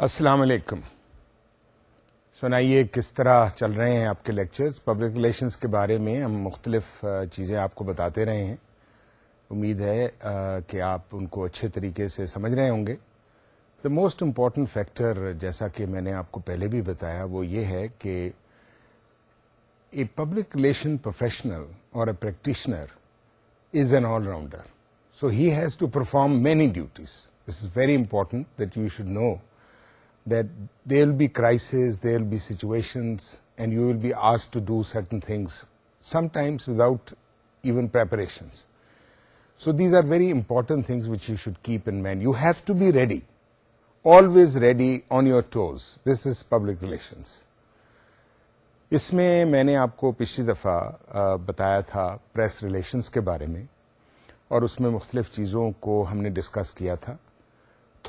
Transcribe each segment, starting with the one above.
असलकम सुनाइए किस तरह चल रहे हैं आपके लेक्चर्स पब्लिक रिलेशंस के बारे में हम मुख्तलिफ चीज़ें आपको बताते रहे हैं उम्मीद है कि आप उनको अच्छे तरीके से समझ रहे होंगे द मोस्ट इम्पॉर्टेंट फैक्टर जैसा कि मैंने आपको पहले भी बताया वो ये है कि ए पब्लिक रिलेशन प्रोफेशनल और a practitioner is an allrounder so he has to perform many duties this is very important that you should know that there will be crises, there will be situations, and you will be asked to do certain things, sometimes without even preparations. So these are very important things which you should keep in mind. You have to be ready, always ready on your toes. This is public relations. इसमें मैंने आपको पिछली दफ़ा बताया था press relations के बारे में और उसमें मुख्तलिफ़ चीज़ों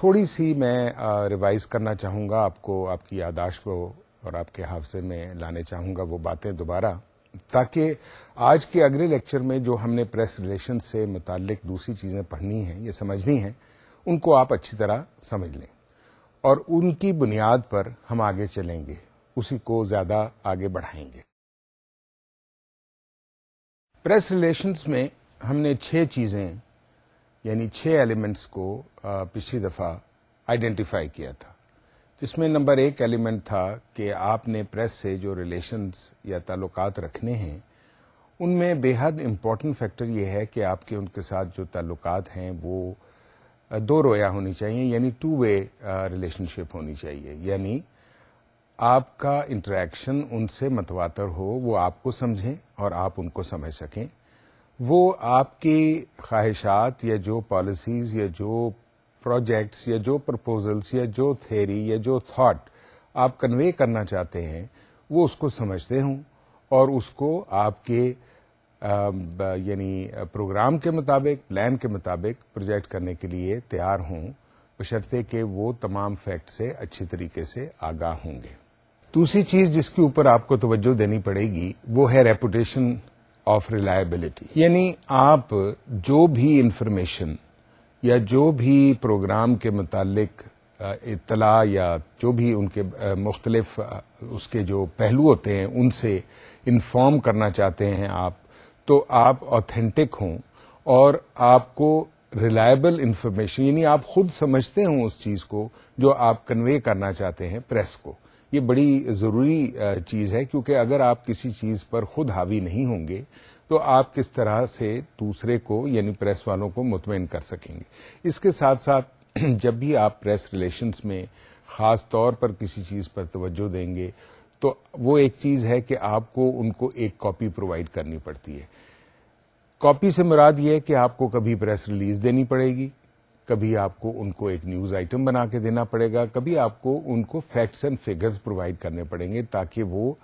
थोड़ी सी मैं रिवाइज करना चाहूँगा आपको आपकी यादाश्त को और आपके हाफसे में लाने चाहूँगा वो बातें दोबारा ताकि आज के अगले लेक्चर में जो हमने प्रेस रिलेशन से मुतक दूसरी चीज़ें पढ़नी हैं या समझनी हैं उनको आप अच्छी तरह समझ लें और उनकी बुनियाद पर हम आगे चलेंगे उसी को ज़्यादा आगे बढ़ाएंगे प्रेस रिलेशंस में हमने छः चीज़ें यानी छह एलिमेंट्स को पिछली दफा आइडेंटिफाई किया था जिसमें तो नंबर एक एलिमेंट था कि आपने प्रेस से जो रिलेशंस या ताल्लुकात रखने हैं उनमें बेहद इम्पॉर्टेंट फैक्टर ये है कि आपके उनके साथ जो ताल्लुकात हैं वो दो रोया होनी चाहिए यानी टू वे रिलेशनशिप होनी चाहिए यानी आपका इंटरेक्शन उनसे मतवातर हो वो आपको समझें और आप उनको समझ सकें वो आपकी ख्वाहिशात या जो पॉलिसीज़ या जो प्रोजेक्ट्स या जो प्रपोजल्स या जो थेरी या जो थॉट आप कन्वे करना चाहते हैं वो उसको समझते हों और उसको आपके यानी प्रोग्राम के मुताबिक प्लान के मुताबिक प्रोजेक्ट करने के लिए तैयार हों बशर्ते कि वो तमाम फैक्ट से अच्छी तरीके से आगाह होंगे दूसरी चीज़ जिसके ऊपर आपको तवज्जो देनी पड़ेगी वो है रेपुटेशन ऑफ रिलायबिलिटी यानी आप जो भी इंफॉर्मेशन या जो भी प्रोग्राम के मतलब इतला या जो भी उनके मुख्तलिफ उसके जो पहलू होते हैं उनसे इन्फॉर्म करना चाहते हैं आप तो आप ऑथेंटिक हों और आपको रिलायबल इंफॉर्मेशन यानी आप खुद समझते हों उस चीज़ को जो आप कन्वे करना चाहते हैं प्रेस को ये बड़ी ज़रूरी चीज़ है क्योंकि अगर आप किसी चीज़ पर खुद हावी नहीं होंगे तो आप किस तरह से दूसरे को यानी प्रेस वालों को मुतमिन कर सकेंगे इसके साथ साथ जब भी आप प्रेस रिलेशंस में ख़ास तौर पर किसी चीज़ पर तवज्जो देंगे तो वो एक चीज़ है कि आपको उनको एक कॉपी प्रोवाइड करनी पड़ती है कॉपी से मुराद ये है कि आपको कभी प्रेस रिलीज देनी पड़ेगी कभी आपको उनको एक न्यूज आइटम बना के देना पड़ेगा कभी आपको उनको फैक्ट्स एंड फिगर्स प्रोवाइड करने पड़ेंगे ताकि वो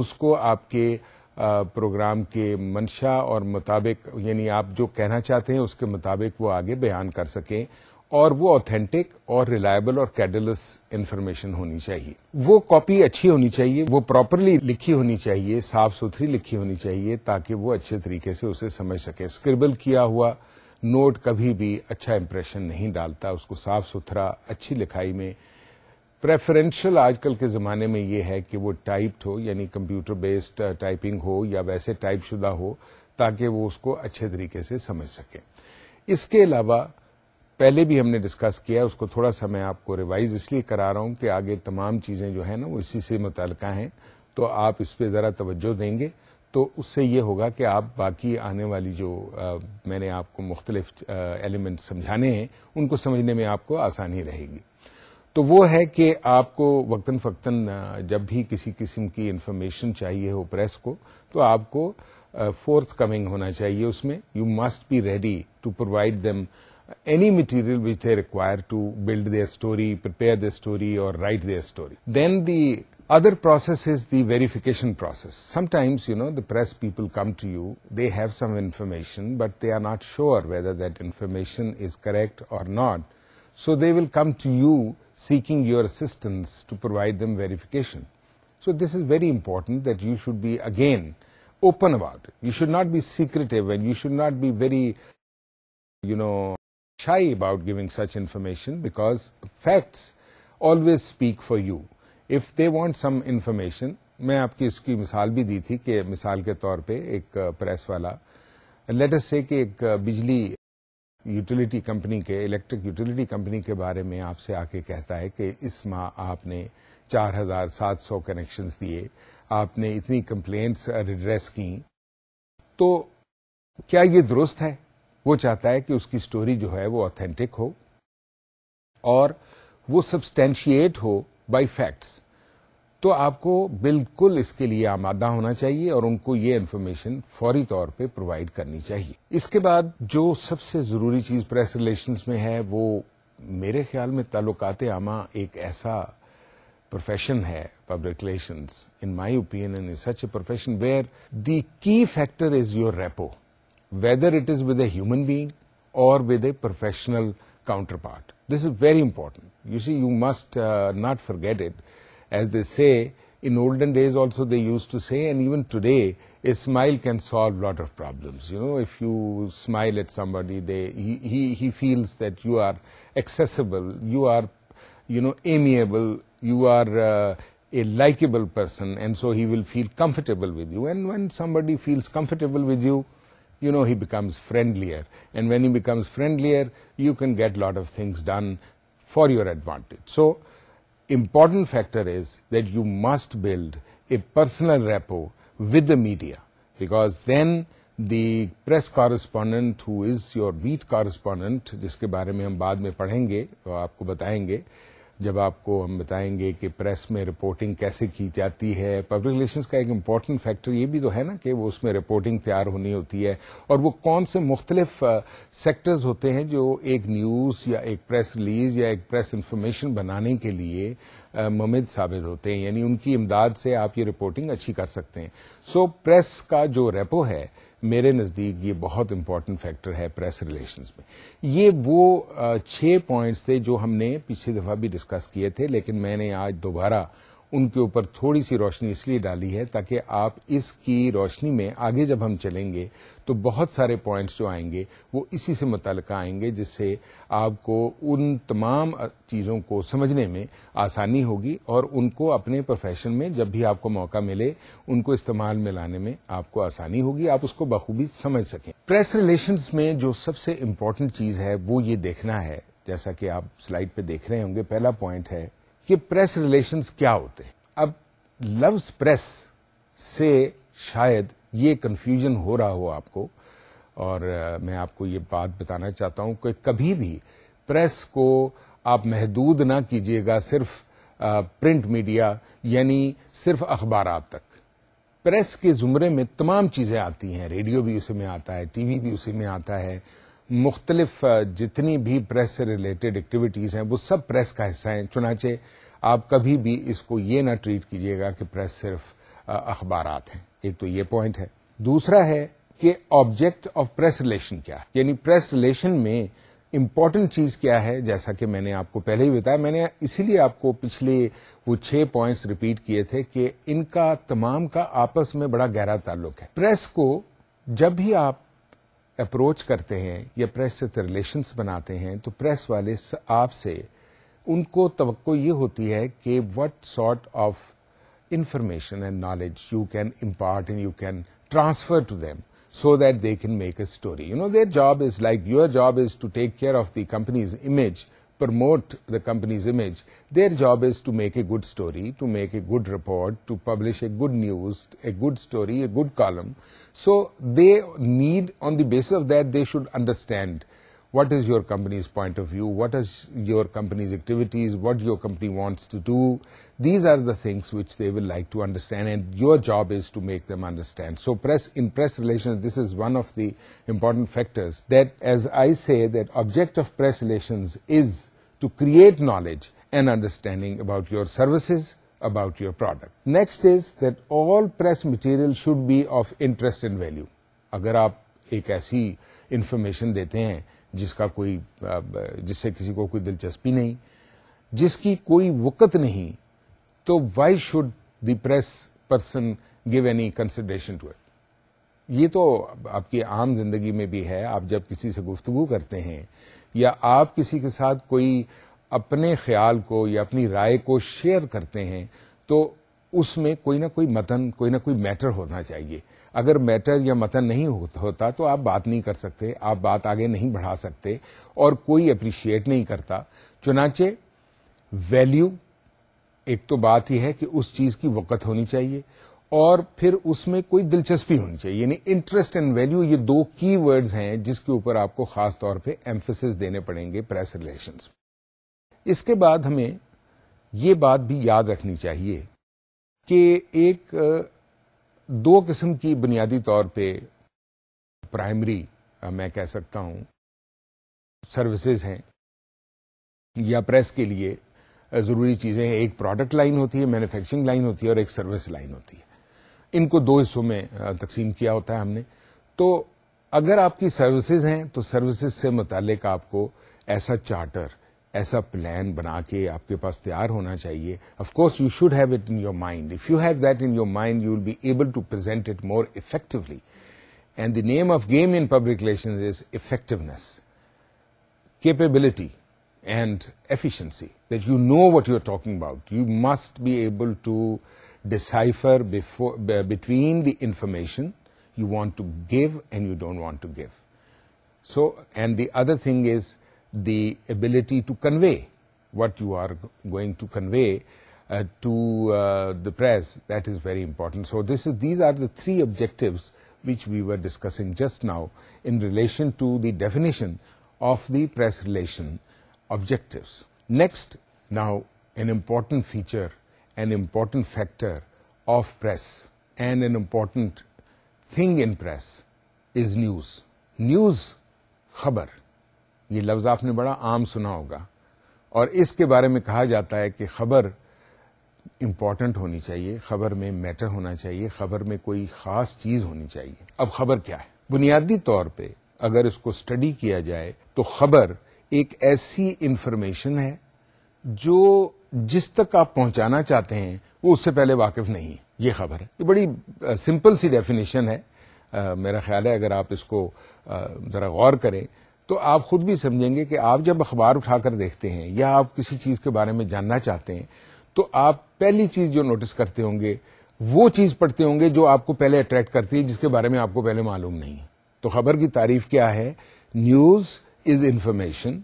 उसको आपके प्रोग्राम के मंशा और मुताबिक यानी आप जो कहना चाहते हैं उसके मुताबिक वो आगे बयान कर सकें और वो ऑथेंटिक और रिलायबल और कैडलस इन्फॉर्मेशन होनी चाहिए वो कॉपी अच्छी होनी चाहिए वो प्रॉपरली लिखी होनी चाहिए साफ सुथरी लिखी होनी चाहिए ताकि वो अच्छे तरीके से उसे समझ सके स्क्रिबल किया हुआ नोट कभी भी अच्छा इंप्रेशन नहीं डालता उसको साफ सुथरा अच्छी लिखाई में प्रेफरेंशियल आजकल के ज़माने में ये है कि वो टाइप्ड हो यानी कंप्यूटर बेस्ड टाइपिंग हो या वैसे टाइपशुदा हो ताकि वो उसको अच्छे तरीके से समझ सकें इसके अलावा पहले भी हमने डिस्कस किया उसको थोड़ा सा मैं आपको रिवाइज इसलिए करा रहा हूँ कि आगे तमाम चीज़ें जो है ना वो इसी से मुतल हैं तो आप इस पर ज़रा तवज्जो देंगे तो उससे ये होगा कि आप बाकी आने वाली जो आ, मैंने आपको मुख्तलिफ एलिमेंट समझाने हैं उनको समझने में आपको आसानी रहेगी तो वो है कि आपको वक्ता फ़क्ता जब भी किसी किस्म की इंफॉर्मेशन चाहिए हो प्रेस को तो आपको फोर्थ कमिंग होना चाहिए उसमें you must be ready to provide them any material which they require to build their story, prepare their story, or write their story. Then the Other process is the verification process. Sometimes, you know, the press people come to you, they have some information, but they are not sure whether that information is correct or not. So they will come to you seeking your assistance to provide them verification. So this is very important that you should be again open about it. You should not be secretive and you should not be very, you know, shy about giving such information because facts always speak for you. If they want some information मैं आपकी इसकी मिसाल भी दी थी कि मिसाल के तौर पे एक प्रेस वाला लेटस से कि एक बिजली यूटिलिटी कंपनी के इलेक्ट्रिक यूटिलिटी कंपनी के बारे में आपसे आके कहता है कि इस माह आपने 4,700 कनेक्शंस दिए आपने इतनी कंप्लेंट्स रिड्रेस की तो क्या ये दुरुस्त है वो चाहता है कि उसकी स्टोरी जो है वो ऑथेंटिक हो और वो सब्सटेंशिएट हो बाय फैक्ट्स तो आपको बिल्कुल इसके लिए आमादा होना चाहिए और उनको ये इन्फॉर्मेशन फौरी तौर पे प्रोवाइड करनी चाहिए इसके बाद जो सबसे ज़रूरी चीज़ प्रेस रिलेशंस में है वो मेरे ख्याल में ताल्लुकात आमा एक ऐसा profession hai public relations in my opinion and is such a profession where the key factor is your rapport whether it is with a human being or with a professional counterpart This is very important. You see, you must uh, not forget it. As they say, in olden days also they used to say, and even today, a smile can solve a lot of problems. You know, if you smile at somebody, they, he, he, he feels that you are accessible, you are, you know, amiable, you are uh, a likable person, and so he will feel comfortable with you. And when somebody feels comfortable with you, you know he becomes friendlier. And when he becomes friendlier, you can get a lot of things done for your advantage. So, important factor is that you must build a personal rapport with the media because then the press correspondent who is your beat correspondent जिसके बारे में हम बाद में पढ़ेंगे और आपको बताएंगे जब आपको हम बताएंगे कि प्रेस में रिपोर्टिंग कैसे की जाती है पब्लिक रिलेशंस का एक इम्पॉर्टेंट फैक्टर ये भी तो है ना कि वो उसमें रिपोर्टिंग तैयार होनी होती है और वो कौन से मुख्तलिफ सेक्टर्स होते हैं जो एक न्यूज़ या एक प्रेस रिलीज या एक प्रेस इंफॉर्मेशन बनाने के लिए मुमद साबित होते हैं यानी उनकी इमदाद से आप ये रिपोर्टिंग अच्छी कर सकते हैं सो so, प्रेस का जो रेपो है मेरे नज़दीक ये बहुत इंपॉर्टेंट फैक्टर है प्रेस रिलेशंस में ये वो छः पॉइंट्स थे जो हमने पिछली दफ़ा भी डिस्कस किए थे लेकिन मैंने आज दोबारा उनके ऊपर थोड़ी सी रोशनी इसलिए डाली है ताकि आप इसकी रोशनी में आगे जब हम चलेंगे तो बहुत सारे पॉइंट्स जो आएंगे वो इसी से मुतल आएंगे जिससे आपको उन तमाम चीज़ों को समझने में आसानी होगी और उनको अपने प्रोफेशन में जब भी आपको मौका मिले उनको इस्तेमाल में लाने में आपको आसानी होगी आप उसको बखूबी समझ सकें प्रेस रिलेशंस में जो सबसे इम्पोर्टेंट चीज़ है वो ये देखना है जैसा कि आप स्लाइड पे देख रहे होंगे पहला पॉइंट है कि प्रेस रिलेशंस क्या होते हैं अब लव्स प्रेस से शायद ये कन्फ्यूजन हो रहा हो आपको और मैं आपको ये बात बताना चाहता हूं कि कभी भी प्रेस को आप महदूद ना कीजिएगा सिर्फ आ, प्रिंट मीडिया यानी सिर्फ अखबार तक प्रेस के जुमरे में तमाम चीज़ें आती हैं रेडियो भी उसी में आता है टीवी भी उसी में आता है मुख्तलिफ जितनी भी प्रेस से रिलेटेड एक्टिविटीज़ हैं वो सब प्रेस का हिस्सा हैं चुनाचे आप कभी भी इसको ये ना ट्रीट कीजिएगा कि प्रेस सिर्फ अखबार हैं एक तो ये पॉइंट है दूसरा है कि ऑब्जेक्ट ऑफ प्रेस रिलेशन क्या है यानी प्रेस रिलेशन में इम्पॉर्टेंट चीज क्या है जैसा कि मैंने आपको पहले ही बताया मैंने इसीलिए आपको पिछले वो छह पॉइंट्स रिपीट किए थे कि इनका तमाम का आपस में बड़ा गहरा ताल्लुक है प्रेस को जब भी आप अप्रोच करते हैं या प्रेस से रिलेशंस बनाते हैं तो प्रेस वाले आपसे उनको तो ये होती है कि what sort of information and knowledge you can impart and you can transfer to them so that they can make a story. You know, their job is like your job is to take care of the company's image promote the company's image. Their job is to make a good story, to make a good report, to publish a good news, a good story, a good column. So they need, on the basis of that, they should understand what is your company's point of view, what is your company's activities, what your company wants to do. These are the things which they will like to understand and your job is to make them understand. So press in press relations, this is one of the important factors that as I say that object of press relations is to create knowledge and understanding about your services, about your product. Next is that all press material should be of interest and value. अगर आप एक ऐसी information देते हैं जिसका कोई जिससे किसी को कोई दिलचस्पी नहीं जिसकी कोई वक़्त नहीं तो why should the press person give any consideration to it ये तो आपकी आम जिंदगी में भी है आप जब किसी से गुफ्तगु करते हैं या आप किसी के साथ कोई अपने ख्याल को या अपनी राय को शेयर करते हैं तो उसमें कोई ना कोई मतन कोई ना कोई मैटर होना चाहिए अगर मैटर या मतन नहीं होता तो आप बात नहीं कर सकते आप बात आगे नहीं बढ़ा सकते और कोई अप्रिशिएट नहीं करता चुनाचे वैल्यू एक तो बात यह है कि उस चीज की वक़्त होनी चाहिए और फिर उसमें कोई दिलचस्पी होनी चाहिए यानी इंटरेस्ट एंड वैल्यू ये दो की वर्ड्स हैं जिसके ऊपर आपको खास तौर पे एम्फोसिस देने पड़ेंगे प्रेस रिलेशंस इसके बाद हमें ये बात भी याद रखनी चाहिए कि एक दो किस्म की बुनियादी तौर पे प्राइमरी मैं कह सकता हूँ सर्विसेज हैं या प्रेस के लिए ज़रूरी चीज़ें हैं एक प्रोडक्ट लाइन होती है मैन्युफैक्चरिंग लाइन होती है और एक सर्विस लाइन होती है इनको दो हिस्सों में तकसीम किया होता है हमने तो अगर आपकी सर्विसेज हैं तो सर्विसेज से मुतक आपको ऐसा चार्टर ऐसा प्लान बना के आपके पास तैयार होना चाहिए of course you should have it in your mind if you have that in your mind you will be able to present it more effectively and the name of game in public relation is effectiveness capability and efficiency that you know what you're talking about you must be able to decipher before, be, between the information you want to give and you don't want to give so and the other thing is the ability to convey what you are going to convey uh, to uh, the press. That is very important. So this is, these are the three objectives which we were discussing just now in relation to the definition of the press relation objectives. Next, now an important feature, an important factor of press and an important thing in press is news. News, khabar. ये लफ्ज़ आपने बड़ा आम सुना होगा और इसके बारे में कहा जाता है कि खबर इम्पॉर्टेंट होनी चाहिए खबर में मैटर होना चाहिए खबर में कोई ख़ास चीज़ होनी चाहिए अब खबर क्या है बुनियादी तौर पे अगर इसको स्टडी किया जाए तो खबर एक ऐसी इंफॉर्मेशन है जो जिस तक आप पहुंचाना चाहते हैं वो उससे पहले वाकिफ नहीं है ये खबर है ये बड़ी आ, सिंपल सी डेफिनेशन है आ, मेरा ख्याल है अगर आप इसको ज़रा गौर करें तो आप खुद भी समझेंगे कि आप जब अखबार उठाकर देखते हैं या आप किसी चीज़ के बारे में जानना चाहते हैं तो आप पहली चीज़ जो नोटिस करते होंगे वो चीज़ पढ़ते होंगे जो आपको पहले अट्रैक्ट करती है जिसके बारे में आपको पहले मालूम नहीं तो खबर की तारीफ क्या है news is information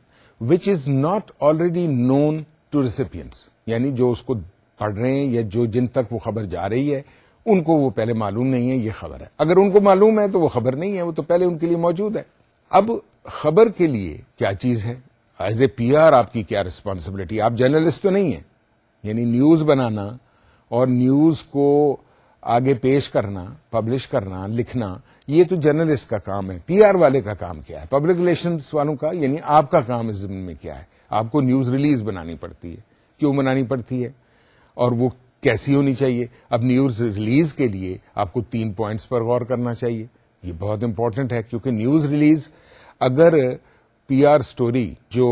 which is not already known to recipients यानी जो उसको पढ़ रहे हैं या जो जिन तक वो खबर जा रही है उनको वो पहले मालूम नहीं है ये खबर है अगर उनको मालूम है तो वो खबर नहीं है वो तो पहले उनके लिए मौजूद है अब खबर के लिए क्या चीज है एज ए पी आर आपकी क्या रिस्पॉन्सिबिलिटी आप जर्नलिस्ट तो नहीं है यानी न्यूज बनाना और न्यूज को आगे पेश करना पब्लिश करना लिखना ये तो जर्नलिस्ट का काम है पीआर वाले का काम क्या है पब्लिक रिलेशन वालों का यानी आपका काम इस जिम्मे में क्या है आपको न्यूज रिलीज बनानी पड़ती है क्यों बनानी पड़ती है और वो कैसी होनी चाहिए अब न्यूज रिलीज के लिए आपको तीन पॉइंट्स पर गौर करना चाहिए ये बहुत इंपॉर्टेंट है क्योंकि न्यूज रिलीज अगर पीआर स्टोरी जो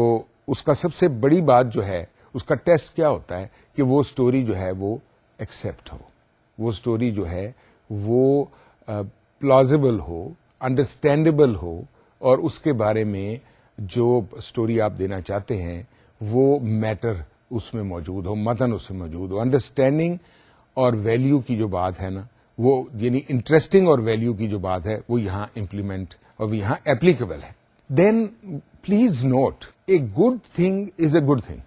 उसका सबसे बड़ी बात जो है उसका टेस्ट क्या होता है कि वो स्टोरी जो है वो एक्सेप्ट हो वो स्टोरी जो है वो प्लॉजिबल हो अंडरस्टैंडेबल हो और उसके बारे में जो स्टोरी आप देना चाहते हैं वो मैटर उसमें मौजूद हो मतन उसमें मौजूद हो अंडरस्टैंडिंग और वैल्यू की जो बात है ना वो यानी इंटरेस्टिंग और वैल्यू की जो बात है वो यहाँ इम्प्लीमेंट और यहाँ एप्लीकेबल है then please note a good thing is a good thing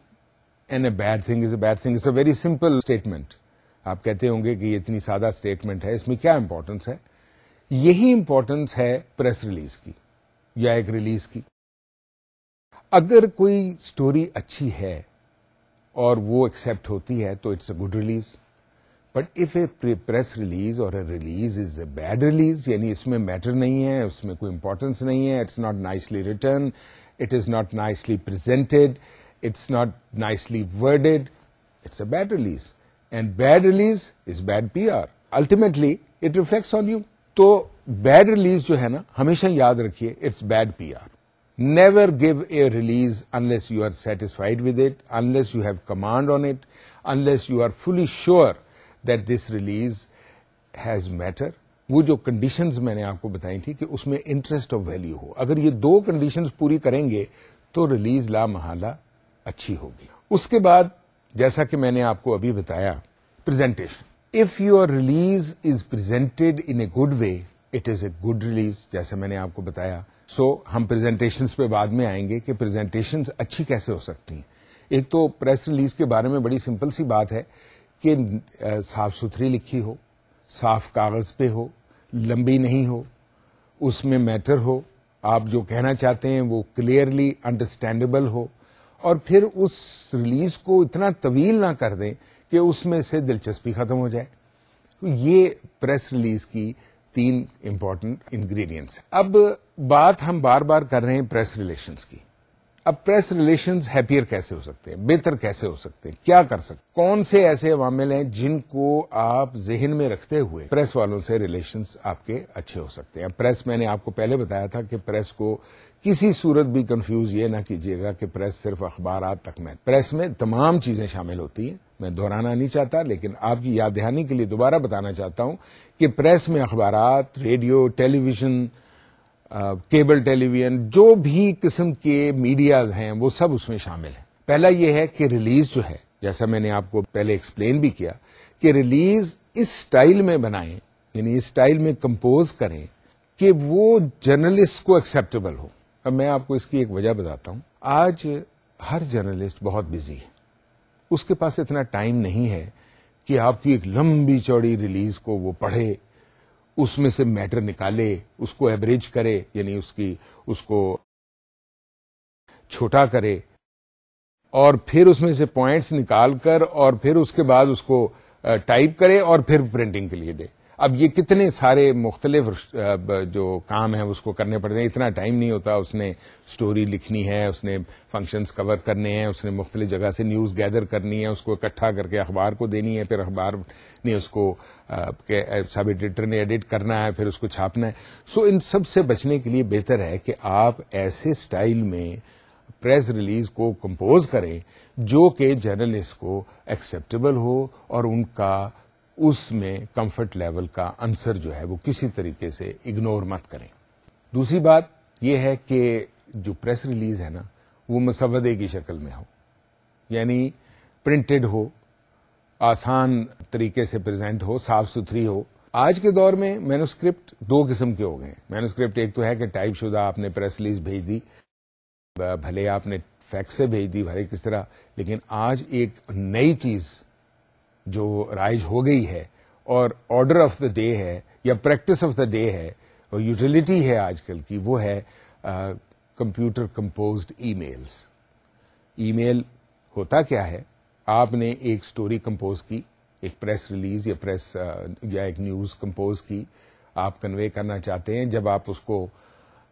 and a bad thing is a bad thing. It's a very simple statement. आप कहते होंगे कि ये इतनी सादा स्टेटमेंट है इसमें क्या इंपॉर्टेंस है यही इंपॉर्टेंस है प्रेस रिलीज की या एक रिलीज की अगर कोई स्टोरी अच्छी है और वो एक्सेप्ट होती है तो it's a good release but if a press release और a release is a bad release यानी इसमें मैटर नहीं है उसमें कोई इंपॉर्टेंस नहीं है it's not nicely written it is not nicely presented it's not nicely worded it's a bad release and bad release is bad P R ultimately it reflects on you तो bad release जो है ना हमेशा याद रखिए it's bad P R never give a release unless you are satisfied with it unless you have command on it unless you are fully sure that this release has matter वो जो conditions मैंने आपको बताई थी कि उसमें interest of value हो अगर ये दो कंडीशंस पूरी करेंगे तो रिलीज ला महाला अच्छी होगी उसके बाद जैसा कि मैंने आपको अभी बताया presentation if your release is presented in a good way it is a good release जैसे मैंने आपको बताया सो so, हम प्रेजेंटेशंस पे बाद में आएंगे कि प्रेजेंटेशंस अच्छी कैसे हो सकती हैं एक तो प्रेस रिलीज के बारे में बड़ी सिंपल सी बात है के साफ सुथरी लिखी हो साफ कागज पे हो लंबी नहीं हो उसमें मैटर हो आप जो कहना चाहते हैं वो क्लियरली अंडरस्टैंडेबल हो और फिर उस रिलीज को इतना तवील ना कर दें कि उसमें से दिलचस्पी खत्म हो जाए तो ये प्रेस रिलीज की तीन इंपॉर्टेंट इंग्रेडिएंट्स अब बात हम बार बार कर रहे हैं प्रेस रिलेशंस की अब प्रेस रिलेशन हैप्पियर कैसे हो सकते हैं बेहतर कैसे हो सकते हैं क्या कर सकते कौन से ऐसे वामिल हैं जिनको आप जहन में रखते हुए प्रेस वालों से रिलेशन आपके अच्छे हो सकते हैं प्रेस मैंने आपको पहले बताया था कि प्रेस को किसी सूरत भी कंफ्यूज ये ना कीजिएगा कि प्रेस सिर्फ अखबार तक में प्रेस में तमाम चीजें शामिल होती हैं मैं दोहराना नहीं चाहता लेकिन आपकी याद दहानी के लिए दोबारा बताना चाहता हूं कि प्रेस में अखबार रेडियो टेलीविजन केबल टेलीविजन जो भी किस्म के मीडियाज हैं वो सब उसमें शामिल हैं पहला ये है कि रिलीज जो है जैसा मैंने आपको पहले एक्सप्लेन भी किया कि रिलीज इस स्टाइल में बनाएं यानी इस स्टाइल में कंपोज करें कि वो जर्नलिस्ट को एक्सेप्टेबल हो अब मैं आपको इसकी एक वजह बताता हूं आज हर जर्नलिस्ट बहुत बिजी है उसके पास इतना टाइम नहीं है कि आपकी एक लंबी चौड़ी रिलीज को वो पढ़े उसमें से मैटर निकाले उसको एवरेज करे यानी उसकी उसको छोटा करे और फिर उसमें से पॉइंट्स निकालकर और फिर उसके बाद उसको टाइप करे और फिर प्रिंटिंग के लिए दे अब ये कितने सारे मुख्तलिफ जो काम हैं उसको करने पड़ते हैं इतना टाइम नहीं होता उसने स्टोरी लिखनी है उसने फंक्शंस कवर करने हैं उसने मुख्तलिफ जगह से न्यूज़ गैदर करनी है उसको इकट्ठा करके अखबार को देनी है फिर अखबार ने उसको सब एडिटर ने एडिट करना है फिर उसको छापना है सो इन सब से बचने के लिए बेहतर है कि आप ऐसे स्टाइल में प्रेस रिलीज को कंपोज करें जो कि जर्नलिस्ट को एक्सेप्टेबल हो और उनका उसमें कंफर्ट लेवल का आंसर जो है वो किसी तरीके से इग्नोर मत करें दूसरी बात यह है कि जो प्रेस रिलीज है ना वो मसवदे की शक्ल में हो यानी प्रिंटेड हो आसान तरीके से प्रेजेंट हो साफ सुथरी हो आज के दौर में मैनोस्क्रिप्ट दो किस्म के हो गए हैं मैनोस्क्रिप्ट एक तो है कि टाइप शुदा आपने प्रेस रिलीज भेज दी भले आपने फैक्स से भेज दी भले किस तरह लेकिन आज एक नई चीज जो राइज हो गई है और ऑर्डर ऑफ द डे है या प्रैक्टिस ऑफ द डे है और यूटिलिटी है आजकल की वो है कंप्यूटर कंपोज्ड ईमेल्स ईमेल होता क्या है आपने एक स्टोरी कंपोज की एक प्रेस रिलीज या प्रेस या एक न्यूज कंपोज की आप कन्वे करना चाहते हैं जब आप उसको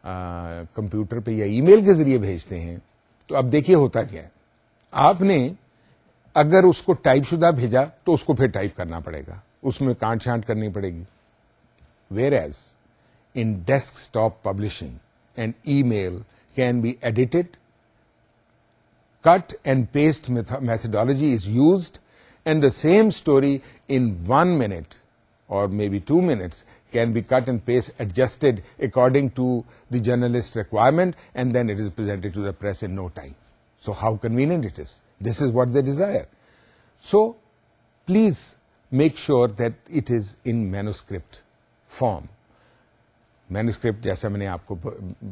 कंप्यूटर पे या ईमेल के जरिए भेजते हैं तो अब देखिए होता क्या है आपने अगर उसको टाइपशुदा भेजा तो उसको फिर टाइप करना पड़ेगा उसमें काट छांट करनी पड़ेगी whereas in desktop publishing and email can be edited cut and paste methodology is used and the same story in one minute or maybe two minutes can be cut and paste adjusted according to the journalist requirement and then it is presented to the press in no time. So how convenient it is. This is what they desire. So please make sure that it is in manuscript form. Manuscript जैसा मैंने आपको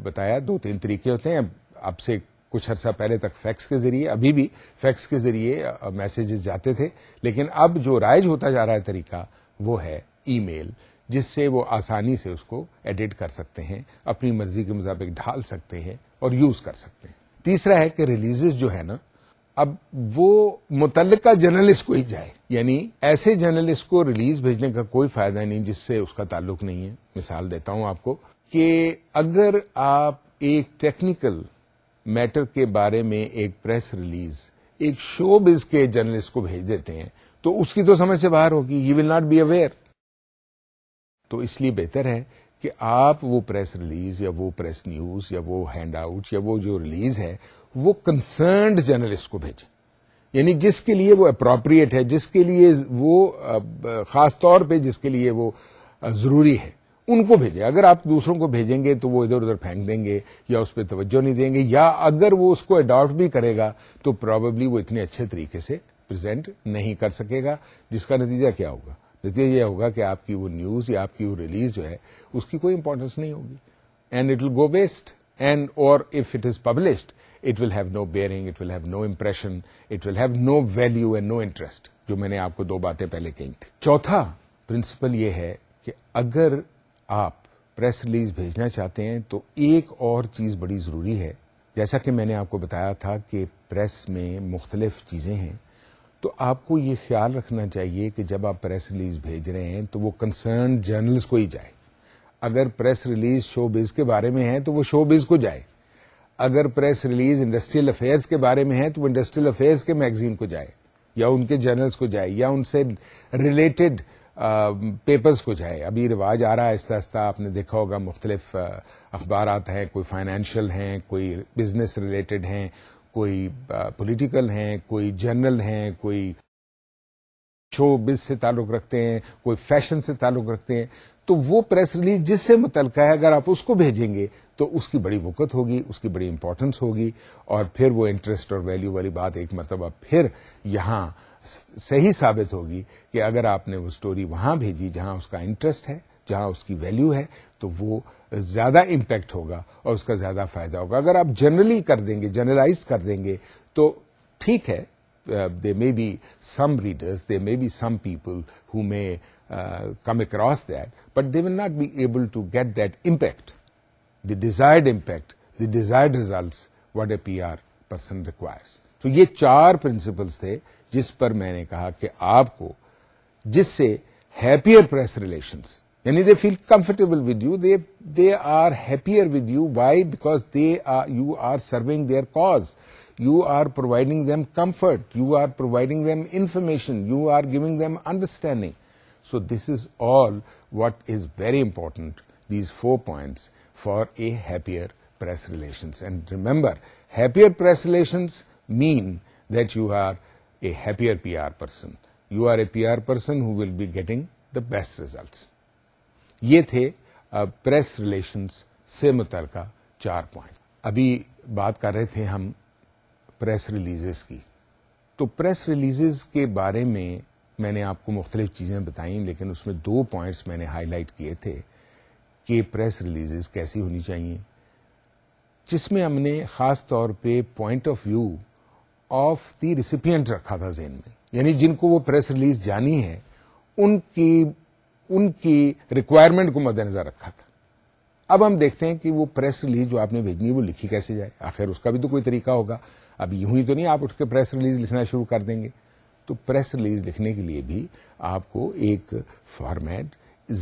बताया दो तीन तरीके होते हैं आपसे कुछ अरसा पहले तक फैक्स के जरिए अभी भी फैक्स के जरिए मैसेजेस जाते थे लेकिन अब जो राइज होता जा रहा है तरीका वो है ईमेल जिससे वो आसानी से उसको एडिट कर सकते हैं अपनी मर्जी के मुताबिक ढाल सकते हैं और यूज कर सकते हैं तीसरा है कि रिलीजेस जो है ना अब वो मुतल जर्नलिस्ट को ही जाए यानी ऐसे जर्नलिस्ट को रिलीज भेजने का कोई फायदा नहीं जिससे उसका ताल्लुक नहीं है मिसाल देता हूं आपको कि अगर आप एक टेक्निकल मैटर के बारे में एक प्रेस रिलीज एक शो बिज के जर्नलिस्ट को भेज देते हैं तो उसकी तो समझ से बाहर होगी you will not be aware तो इसलिए बेहतर है कि आप वो प्रेस रिलीज या वो प्रेस न्यूज या वो हैंड आउट या वो जो रिलीज है वो कंसर्न्ड जर्नलिस्ट को भेजें यानी जिसके लिए वो अप्रोप्रिएट है जिसके लिए वो खास तौर पे जिसके लिए वो जरूरी है उनको भेजें अगर आप दूसरों को भेजेंगे तो वो इधर उधर फेंक देंगे या उस पर तवज्जो नहीं देंगे या अगर वो उसको अडॉप्ट भी करेगा तो प्रॉबेबली वो इतने अच्छे तरीके से प्रेजेंट नहीं कर सकेगा जिसका नतीजा क्या होगा नतीजा ये होगा कि आपकी वो न्यूज़ या आपकी वो रिलीज जो है उसकी कोई इंपॉर्टेंस नहीं होगी and it will go waste and और if it is published it will have no bearing it will have no impression it will have no value and no interest जो मैंने आपको दो बातें पहले कही थी चौथा प्रिंसिपल ये है कि अगर आप प्रेस रिलीज भेजना चाहते हैं तो एक और चीज बड़ी जरूरी है जैसा कि मैंने आपको बताया था कि प्रेस में मुख्तलिफ चीजें हैं तो आपको ये ख्याल रखना चाहिए कि जब आप प्रेस रिलीज भेज रहे हैं तो वो कंसर्न जर्नल्स को ही जाए अगर प्रेस रिलीज शो बिज के बारे में है तो वो शो बिज को जाए अगर प्रेस रिलीज इंडस्ट्रियल अफेयर्स के बारे में है तो वो इंडस्ट्रियल अफेयर्स के मैगजीन को जाए या उनके जर्नल्स को जाए या उनसे रिलेटेड पेपर्स को जाए अभी रिवाज आ रहा है आहिस्ता आहिस्ता आपने देखा होगा मुख्तलिफ अखबार हैं कोई फाइनेंशियल हैं कोई बिजनेस रिलेटेड हैं कोई पॉलिटिकल हैं कोई जर्नल हैं कोई शो बिज से ताल्लुक रखते हैं कोई फैशन से ताल्लुक रखते हैं तो वो प्रेस रिलीज जिससे मुतल है अगर आप उसको भेजेंगे तो उसकी बड़ी वक्त होगी उसकी बड़ी इंपॉर्टेंस होगी और फिर वो इंटरेस्ट और वैल्यू वाली बात एक मरतबा फिर यहां सही साबित होगी कि अगर आपने वो स्टोरी वहां भेजी जहां उसका इंटरेस्ट है जहाँ उसकी वैल्यू है तो वो ज़्यादा इम्पैक्ट होगा और उसका ज़्यादा फायदा होगा अगर आप जनरली कर देंगे जनरलाइज कर देंगे तो ठीक है there may be some readers, there may be some people who may uh, come across that, but they will not be able to get that impact, the desired impact, the desired results, what a PR person requires. तो ये चार principles थे जिस पर मैंने कहा कि आपको जिससे happier press relations Yani they feel comfortable with you. They they are happier with you. Why? Because they are you are serving their cause. You are providing them comfort. You are providing them information. You are giving them understanding. So this is all what is very important. These four points for a happier press relations. And remember, happier press relations mean that you are a happier PR person. You are a PR person who will be getting the best results. ये थे press relations से मुतलका चार point अभी बात कर रहे थे हम प्रेस रिलीजेस की तो प्रेस रिलीजेस के बारे में मैंने आपको मुख्तलिफ चीज़ें बताई लेकिन उसमें दो पॉइंट्स मैंने हाईलाइट किए थे कि प्रेस रिलीजेस कैसी होनी चाहिए जिसमें हमने ख़ास तौर पे point of view of the recipient रखा था जेन में यानी जिनको वो प्रेस रिलीज जानी है उनकी उनकी रिक्वायरमेंट को मद्देनजर रखा था अब हम देखते हैं कि वो प्रेस रिलीज जो आपने भेजनी है वो लिखी कैसे जाए आखिर उसका भी तो कोई तरीका होगा अब यूं ही तो नहीं आप उठ के प्रेस रिलीज लिखना शुरू कर देंगे तो प्रेस रिलीज लिखने के लिए भी आपको एक फॉर्मेट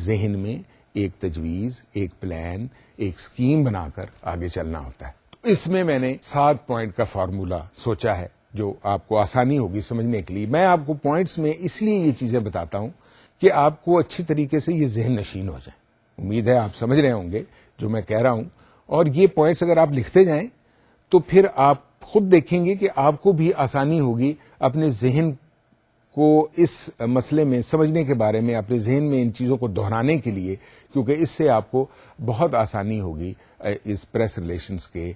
जहन में एक तजवीज एक प्लान एक स्कीम बनाकर आगे चलना होता है तो इसमें मैंने सात पॉइंट का फार्मूला सोचा है जो आपको आसानी होगी समझने के लिए मैं आपको पॉइंट्स में इसलिए ये चीजें बताता हूं कि आपको अच्छी तरीके से ये जहन नशीन हो जाए उम्मीद है आप समझ रहे होंगे जो मैं कह रहा हूं और ये पॉइंट्स अगर आप लिखते जाएं तो फिर आप खुद देखेंगे कि आपको भी आसानी होगी अपने जहन को इस मसले में समझने के बारे में अपने जहन में इन चीज़ों को दोहराने के लिए क्योंकि इससे आपको बहुत आसानी होगी इस प्रेस रिलेशंस के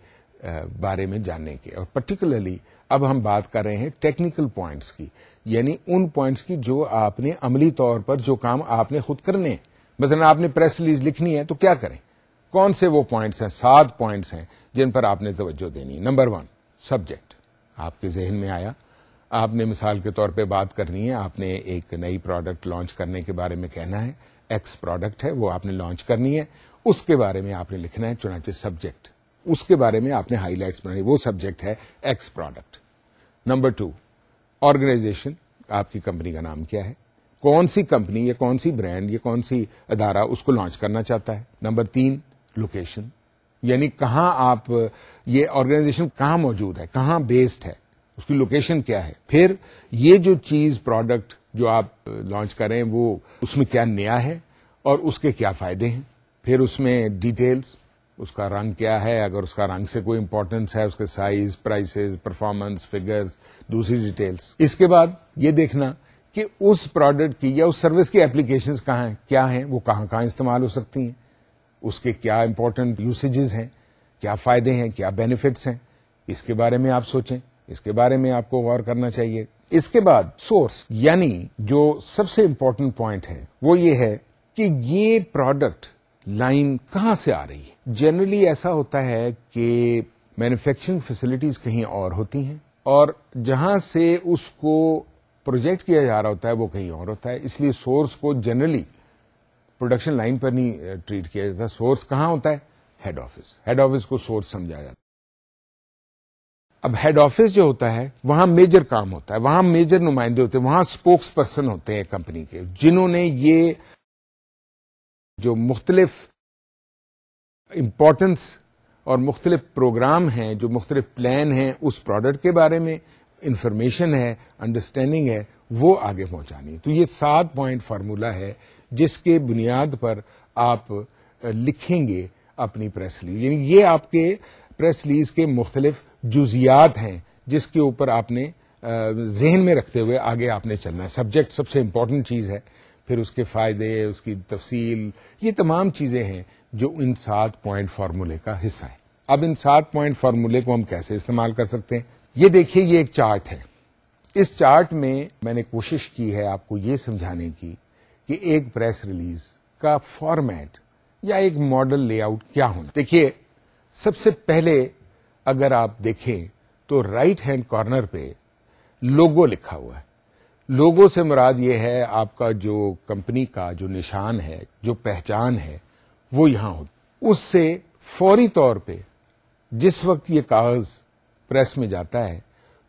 बारे में जानने के और पर्टिकुलरली अब हम बात कर रहे हैं टेक्निकल पॉइंट्स की यानी उन पॉइंट्स की जो आपने अमली तौर पर जो काम आपने खुद करने हैं मसलन आपने प्रेस रिलीज लिखनी है तो क्या करें कौन से वो पॉइंट्स हैं सात पॉइंट्स हैं जिन पर आपने तवज्जो देनी है नंबर वन सब्जेक्ट आपके जहन में आया आपने मिसाल के तौर पे बात करनी है आपने एक नई प्रोडक्ट लॉन्च करने के बारे में कहना है एक्स प्रोडक्ट है वो आपने लॉन्च करनी है उसके बारे में आपने लिखना है चुनाचे सब्जेक्ट उसके बारे में आपने हाईलाइट्स बनानी वो सब्जेक्ट है X product number two organisation आपकी कंपनी का नाम क्या है कौन सी कंपनी या कौन सी ब्रांड या कौन सी अदारा उसको लॉन्च करना चाहता है नंबर तीन लोकेशन यानी कहाँ आप ये ऑर्गेनाइजेशन कहाँ मौजूद है कहाँ बेस्ड है उसकी लोकेशन क्या है फिर ये जो चीज प्रोडक्ट जो आप लॉन्च करें वो उसमें क्या नया है और उसके क्या फायदे हैं फिर उसमें डिटेल्स उसका रंग क्या है अगर उसका रंग से कोई इंपॉर्टेंस है उसके साइज प्राइसेस परफॉर्मेंस फिगर्स दूसरी डिटेल्स इसके बाद ये देखना कि उस प्रोडक्ट की या उस सर्विस की एप्लीकेशंस कहाँ हैं क्या हैं वो कहाँ कहाँ इस्तेमाल हो सकती हैं उसके क्या इंपॉर्टेंट यूसेजेस हैं क्या फायदे हैं क्या बेनिफिट्स हैं इसके बारे में आप सोचें इसके बारे में आपको गौर करना चाहिए इसके बाद सोर्स यानी जो सबसे इंपॉर्टेंट पॉइंट है वो ये है कि ये प्रोडक्ट लाइन कहाँ से आ रही है जनरली ऐसा होता है कि मैन्युफैक्चरिंग फैसिलिटीज कहीं और होती हैं और जहां से उसको प्रोजेक्ट किया जा रहा होता है वो कहीं और होता है इसलिए सोर्स को जनरली प्रोडक्शन लाइन पर नहीं ट्रीट किया जाता सोर्स कहाँ होता है हेड ऑफिस हेड ऑफिस को सोर्स समझा जाता है अब हेड ऑफिस जो होता है वहां मेजर काम होता है वहां मेजर नुमाइंदे होते हैं वहां स्पोक्स पर्सन होते हैं कंपनी के जिन्होंने ये जो मुख्तलफ इम्पोर्टेंस और मुख्तलिफ प्रोग्राम हैं जो मुख्तलिफ प्लान हैं उस प्रोडक्ट के बारे में इंफॉर्मेशन है अंडरस्टैंडिंग है वो आगे पहुंचानी तो ये सात पॉइंट फार्मूला है जिसके बुनियाद पर आप लिखेंगे अपनी प्रेस रिलीज यानी ये आपके प्रेस रिलीज के मुख्तलिफ जुजियात हैं जिसके ऊपर आपने जहन में रखते हुए आगे आपने चलना है सब्जेक्ट सबसे इम्पोर्टेंट चीज़ है फिर उसके फ़ायदे उसकी तफसील ये तमाम चीज़ें हैं जो इन सात पॉइंट फार्मूले का हिस्सा है अब इन सात पॉइंट फार्मूले को हम कैसे इस्तेमाल कर सकते हैं ये देखिए ये एक चार्ट है इस चार्ट में मैंने कोशिश की है आपको ये समझाने की कि एक प्रेस रिलीज का फॉर्मेट या एक मॉडल लेआउट क्या होना देखिए सबसे पहले अगर आप देखें तो राइट हैंड कॉर्नर पे लोगो लिखा हुआ है लोगों से मुराद ये है आपका जो कंपनी का जो निशान है जो पहचान है वो यहाँ होती उससे फौरी तौर पे जिस वक्त ये कागज प्रेस में जाता है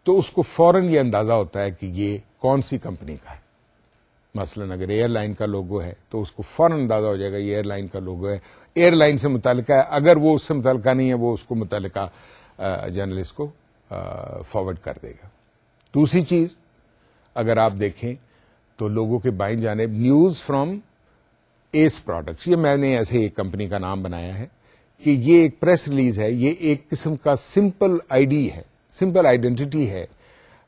तो उसको फौरन ये अंदाजा होता है कि ये कौन सी कंपनी का है मसलन अगर एयरलाइन का लोगो है तो उसको फौरन अंदाजा हो जाएगा ये एयरलाइन का लोगो है एयरलाइन से मुतल है अगर वो उससे मुतल नहीं है वो उसको मुतल जर्नलिस्ट को फॉरवर्ड कर देगा दूसरी चीज़ अगर आप देखें तो लोगों के बाई जाने न्यूज फ्रॉम एस प्रोडक्ट्स ये मैंने ऐसे एक कंपनी का नाम बनाया है कि ये एक प्रेस रिलीज है ये एक किस्म का सिंपल आईडी है सिंपल आइडेंटिटी है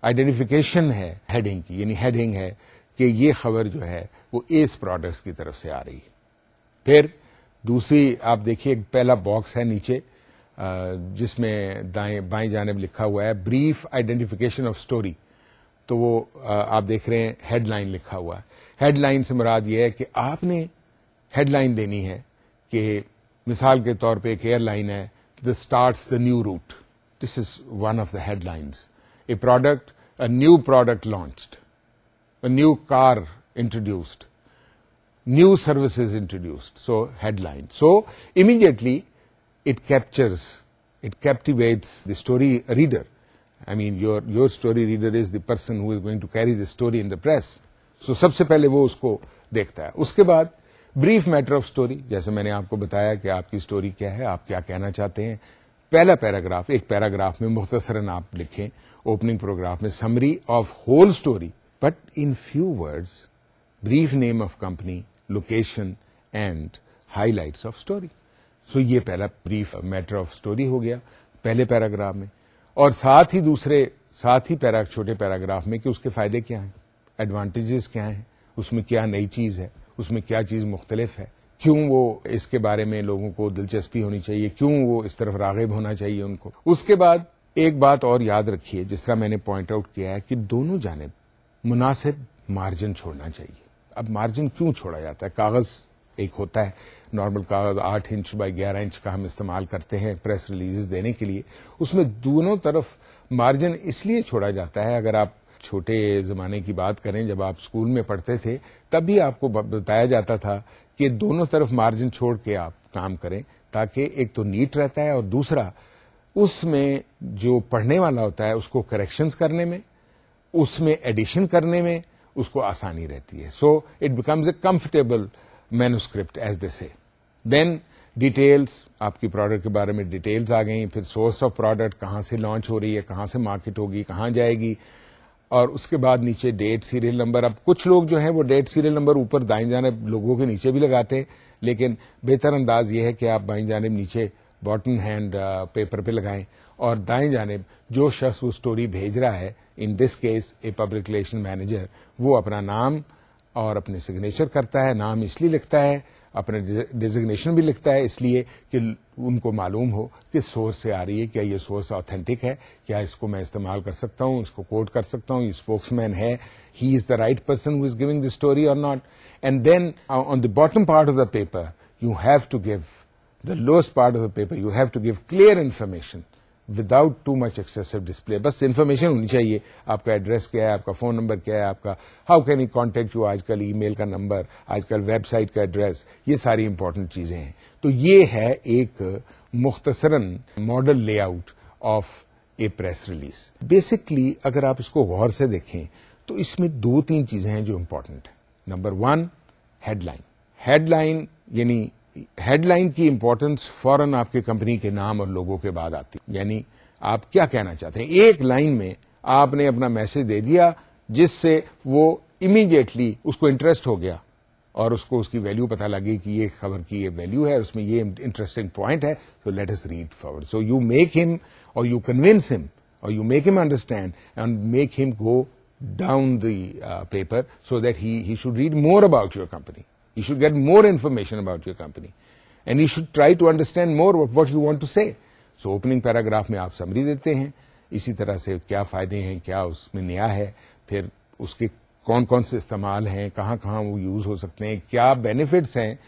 आइडेंटिफिकेशन है हेडिंग की यानी हेडिंग है कि ये खबर जो है वो एस प्रोडक्ट्स की तरफ से आ रही है फिर दूसरी आप देखिए पहला बॉक्स है नीचे जिसमें दाएं बाएं जानब लिखा हुआ है ब्रीफ आइडेंटिफिकेशन ऑफ स्टोरी तो वो आप देख रहे हैं हेडलाइन लिखा हुआ है हेडलाइन से मुराद ये है कि आपने हेडलाइन देनी है कि मिसाल के तौर पे एक एयरलाइन है the start the new route this is one of the headlines a product a new product launched a new car introduced new services introduced so headline so immediately it captures it captivates the story reader I mean your your story reader is the person who is going to carry the story in the press so सबसे पहले वो उसको देखता है उसके बाद brief matter of story जैसे मैंने आपको बताया कि आपकी स्टोरी क्या है आप क्या कहना चाहते हैं पहला पैराग्राफ एक पैराग्राफ में मुख्तसरन आप लिखें ओपनिंग प्रोग्राफ में summary of whole story but in few words brief name of company location and highlights of story so ये पहला ब्रीफ मैटर ऑफ स्टोरी हो गया पहले पैराग्राफ में और साथ ही दूसरे साथ ही पैरा छोटे पैराग्राफ में कि उसके फ़ायदे क्या हैं एडवांटेजेस क्या हैं उसमें क्या नई चीज़ है उसमें क्या चीज़ मुख्तलिफ है क्यों वो इसके बारे में लोगों को दिलचस्पी होनी चाहिए क्यों वो इस तरफ रागब होना चाहिए उनको उसके बाद एक बात और याद रखिए जिस तरह मैंने पॉइंट आउट किया है कि दोनों जानब मुनासिब मार्जिन छोड़ना चाहिए अब मार्जिन क्यों छोड़ा जाता है कागज़ एक होता है नॉर्मल कागज आठ इंच बाय ग्यारह इंच का हम इस्तेमाल करते हैं प्रेस रिलीजेस देने के लिए उसमें दोनों तरफ मार्जिन इसलिए छोड़ा जाता है अगर आप छोटे ज़माने की बात करें जब आप स्कूल में पढ़ते थे तब भी आपको बताया जाता था कि दोनों तरफ मार्जिन छोड़ के आप काम करें ताकि एक तो नीट रहता है और दूसरा उसमें जो पढ़ने वाला होता है उसको करेक्शंस करने में उसमें एडिशन करने में उसको आसानी रहती है so it becomes a comfortable manuscript as they say then details आपकी प्रोडक्ट के बारे में डिटेल्स आ गई फिर सोर्स ऑफ प्रोडक्ट कहाँ से लॉन्च हो रही है कहाँ से मार्केट होगी कहाँ जाएगी और उसके बाद नीचे डेट सीरियल नंबर अब कुछ लोग जो हैं वो डेट सीरियल नंबर ऊपर दाएं जानब लोगों के नीचे भी लगाते हैं लेकिन बेहतर अंदाज ये है कि आप बाएं जानब नीचे बॉटम हैंड पेपर पे लगाएं और दाएं जानब जो शख्स वो स्टोरी भेज रहा है in this case a public relation manager वो अपना नाम और अपने सिग्नेचर करता है नाम इसलिए लिखता है अपने डिजिग्नेशन भी लिखता है इसलिए कि उनको मालूम हो कि सोर्स से आ रही है क्या ये सोर्स ऑथेंटिक है क्या इसको मैं इस्तेमाल कर सकता हूँ इसको कोट कर सकता हूँ ये स्पोक्समैन है he is the right person who is giving the story और not and then on the bottom part of the paper you have to give the lowest part of the paper you have to give clear information without too much excessive display बस information होनी चाहिए आपका address क्या है आपका phone number क्या है आपका how can I contact you आजकल ईमेल का नंबर आजकल वेबसाइट का एड्रेस ये सारी इंपॉर्टेंट चीज़ें हैं तो ये है एक मुख्तसरन model layout of a press release basically अगर आप इसको गौर से देखें तो इसमें दो तीन चीज़ें हैं जो इम्पोर्टेंट हैं नंबर वन हेडलाइन हेडलाइन यानी हेडलाइन की इंपॉर्टेंस फौरन आपके कंपनी के नाम और लोगों के बाद आती यानी आप क्या कहना चाहते हैं एक लाइन में आपने अपना मैसेज दे दिया जिससे वो इमीडिएटली उसको इंटरेस्ट हो गया और उसको उसकी वैल्यू पता लगी कि ये खबर की ये वैल्यू है उसमें ये इंटरेस्टिंग पॉइंट है तो let us read forward so you make him और यू कन्विंस हिम और you make him understand and make him go down the uh, paper so that he, he should read more about your company. You should get more information about your company. And you should try to understand more of what you want to say. So opening paragraph में आप summary देते हैं इसी तरह से क्या फ़ायदे हैं क्या उसमें नया है फिर उसके कौन कौन से इस्तेमाल हैं कहाँ कहाँ वो यूज़ हो सकते हैं क्या बेनिफिट्स हैं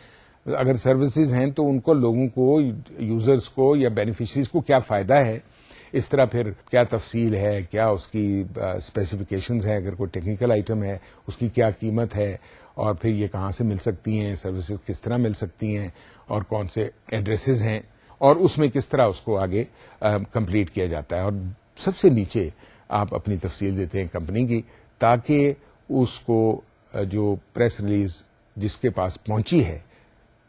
अगर सर्विसेज हैं तो उनको लोगों को यूजर्स को या बेनिफिशरीज को क्या फायदा है इस तरह फिर क्या तफसील है क्या उसकी स्पेसिफिकेशंस हैं अगर कोई टेक्निकल आइटम है उसकी क्या कीमत है और फिर ये कहाँ से मिल सकती हैं सर्विसेज किस तरह मिल सकती हैं और कौन से एड्रेसेस हैं और उसमें किस तरह उसको आगे कंप्लीट किया जाता है और सबसे नीचे आप अपनी तफसील देते हैं कंपनी की ताकि उसको जो प्रेस रिलीज जिसके पास पहुंची है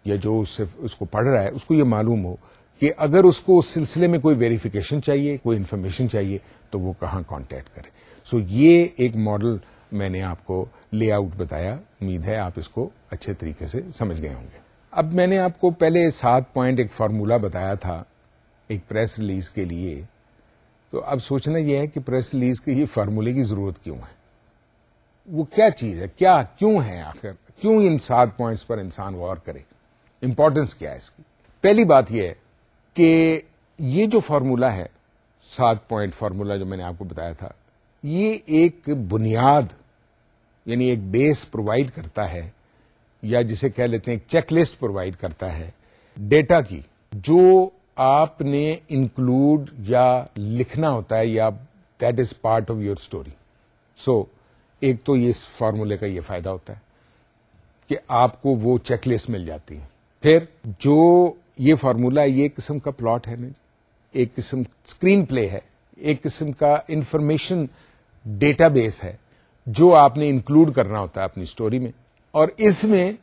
या जो उससे उसको पढ़ रहा है उसको ये मालूम हो कि अगर उसको उस सिलसिले में कोई वेरिफिकेशन चाहिए कोई इन्फॉर्मेशन चाहिए तो वो कहाँ कांटेक्ट करे सो so, ये एक मॉडल मैंने आपको लेआउट बताया उम्मीद है आप इसको अच्छे तरीके से समझ गए होंगे अब मैंने आपको पहले सात पॉइंट एक फार्मूला बताया था एक प्रेस रिलीज के लिए तो अब सोचना यह है कि प्रेस रिलीज के ये फार्मूले की जरूरत क्यों है वो क्या चीज है क्या क्यों है आखिर क्यों इन सात पॉइंट्स पर इंसान गौर करे इंपॉर्टेंस क्या है इसकी पहली बात यह है कि ये जो फार्मूला है सात पॉइंट फार्मूला जो मैंने आपको बताया था ये एक बुनियाद यानी एक बेस प्रोवाइड करता है या जिसे कह लेते हैं एक चेकलिस्ट प्रोवाइड करता है डेटा की जो आपने इंक्लूड या लिखना होता है या that is part of your story so एक तो ये इस फार्मूले का ये फायदा होता है कि आपको वो चेकलिस्ट मिल जाती है फिर जो ये फार्मूला ये किस्म का प्लॉट है ना एक किस्म स्क्रीन प्ले है एक किस्म का इंफॉर्मेशन डेटाबेस है जो आपने इंक्लूड करना होता है अपनी स्टोरी में और इसमें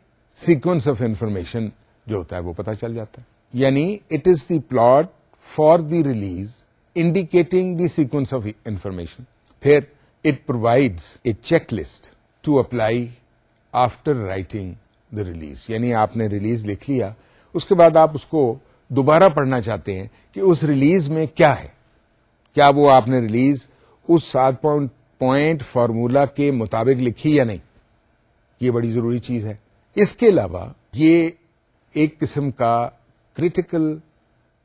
सीक्वेंस ऑफ इंफॉर्मेशन जो होता है वो पता चल जाता है यानी it is the plot for the release indicating the sequence of information फिर it provides a checklist to apply after writing the release यानी आपने रिलीज लिख लिया उसके बाद आप उसको दोबारा पढ़ना चाहते हैं कि उस रिलीज में क्या है क्या वो आपने रिलीज उस सात पॉइंट पॉइंट फार्मूला के मुताबिक लिखी या नहीं ये बड़ी जरूरी चीज है इसके अलावा ये एक किस्म का क्रिटिकल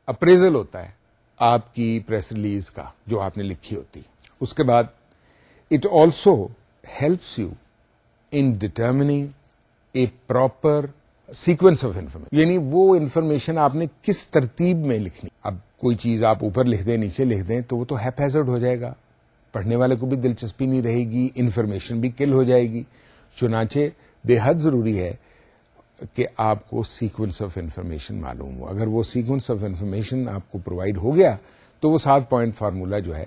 अप्रेजल होता है आपकी प्रेस रिलीज का जो आपने लिखी होती है उसके बाद it also helps you in determining a proper sequence of information यानी वो इन्फॉर्मेशन आपने किस तरतीब में लिखनी अब कोई चीज आप ऊपर लिख दें नीचे लिख दें तो वो तो हैपेजर्ड हो जाएगा पढ़ने वाले को भी दिलचस्पी नहीं रहेगी इन्फॉर्मेशन भी किल हो जाएगी चुनाचे बेहद ज़रूरी है कि आपको सीक्वेंस ऑफ इन्फॉर्मेशन मालूम हो अगर वो सीक्वेंस ऑफ इन्फॉर्मेशन आपको प्रोवाइड हो गया तो वो सात पॉइंट फार्मूला जो है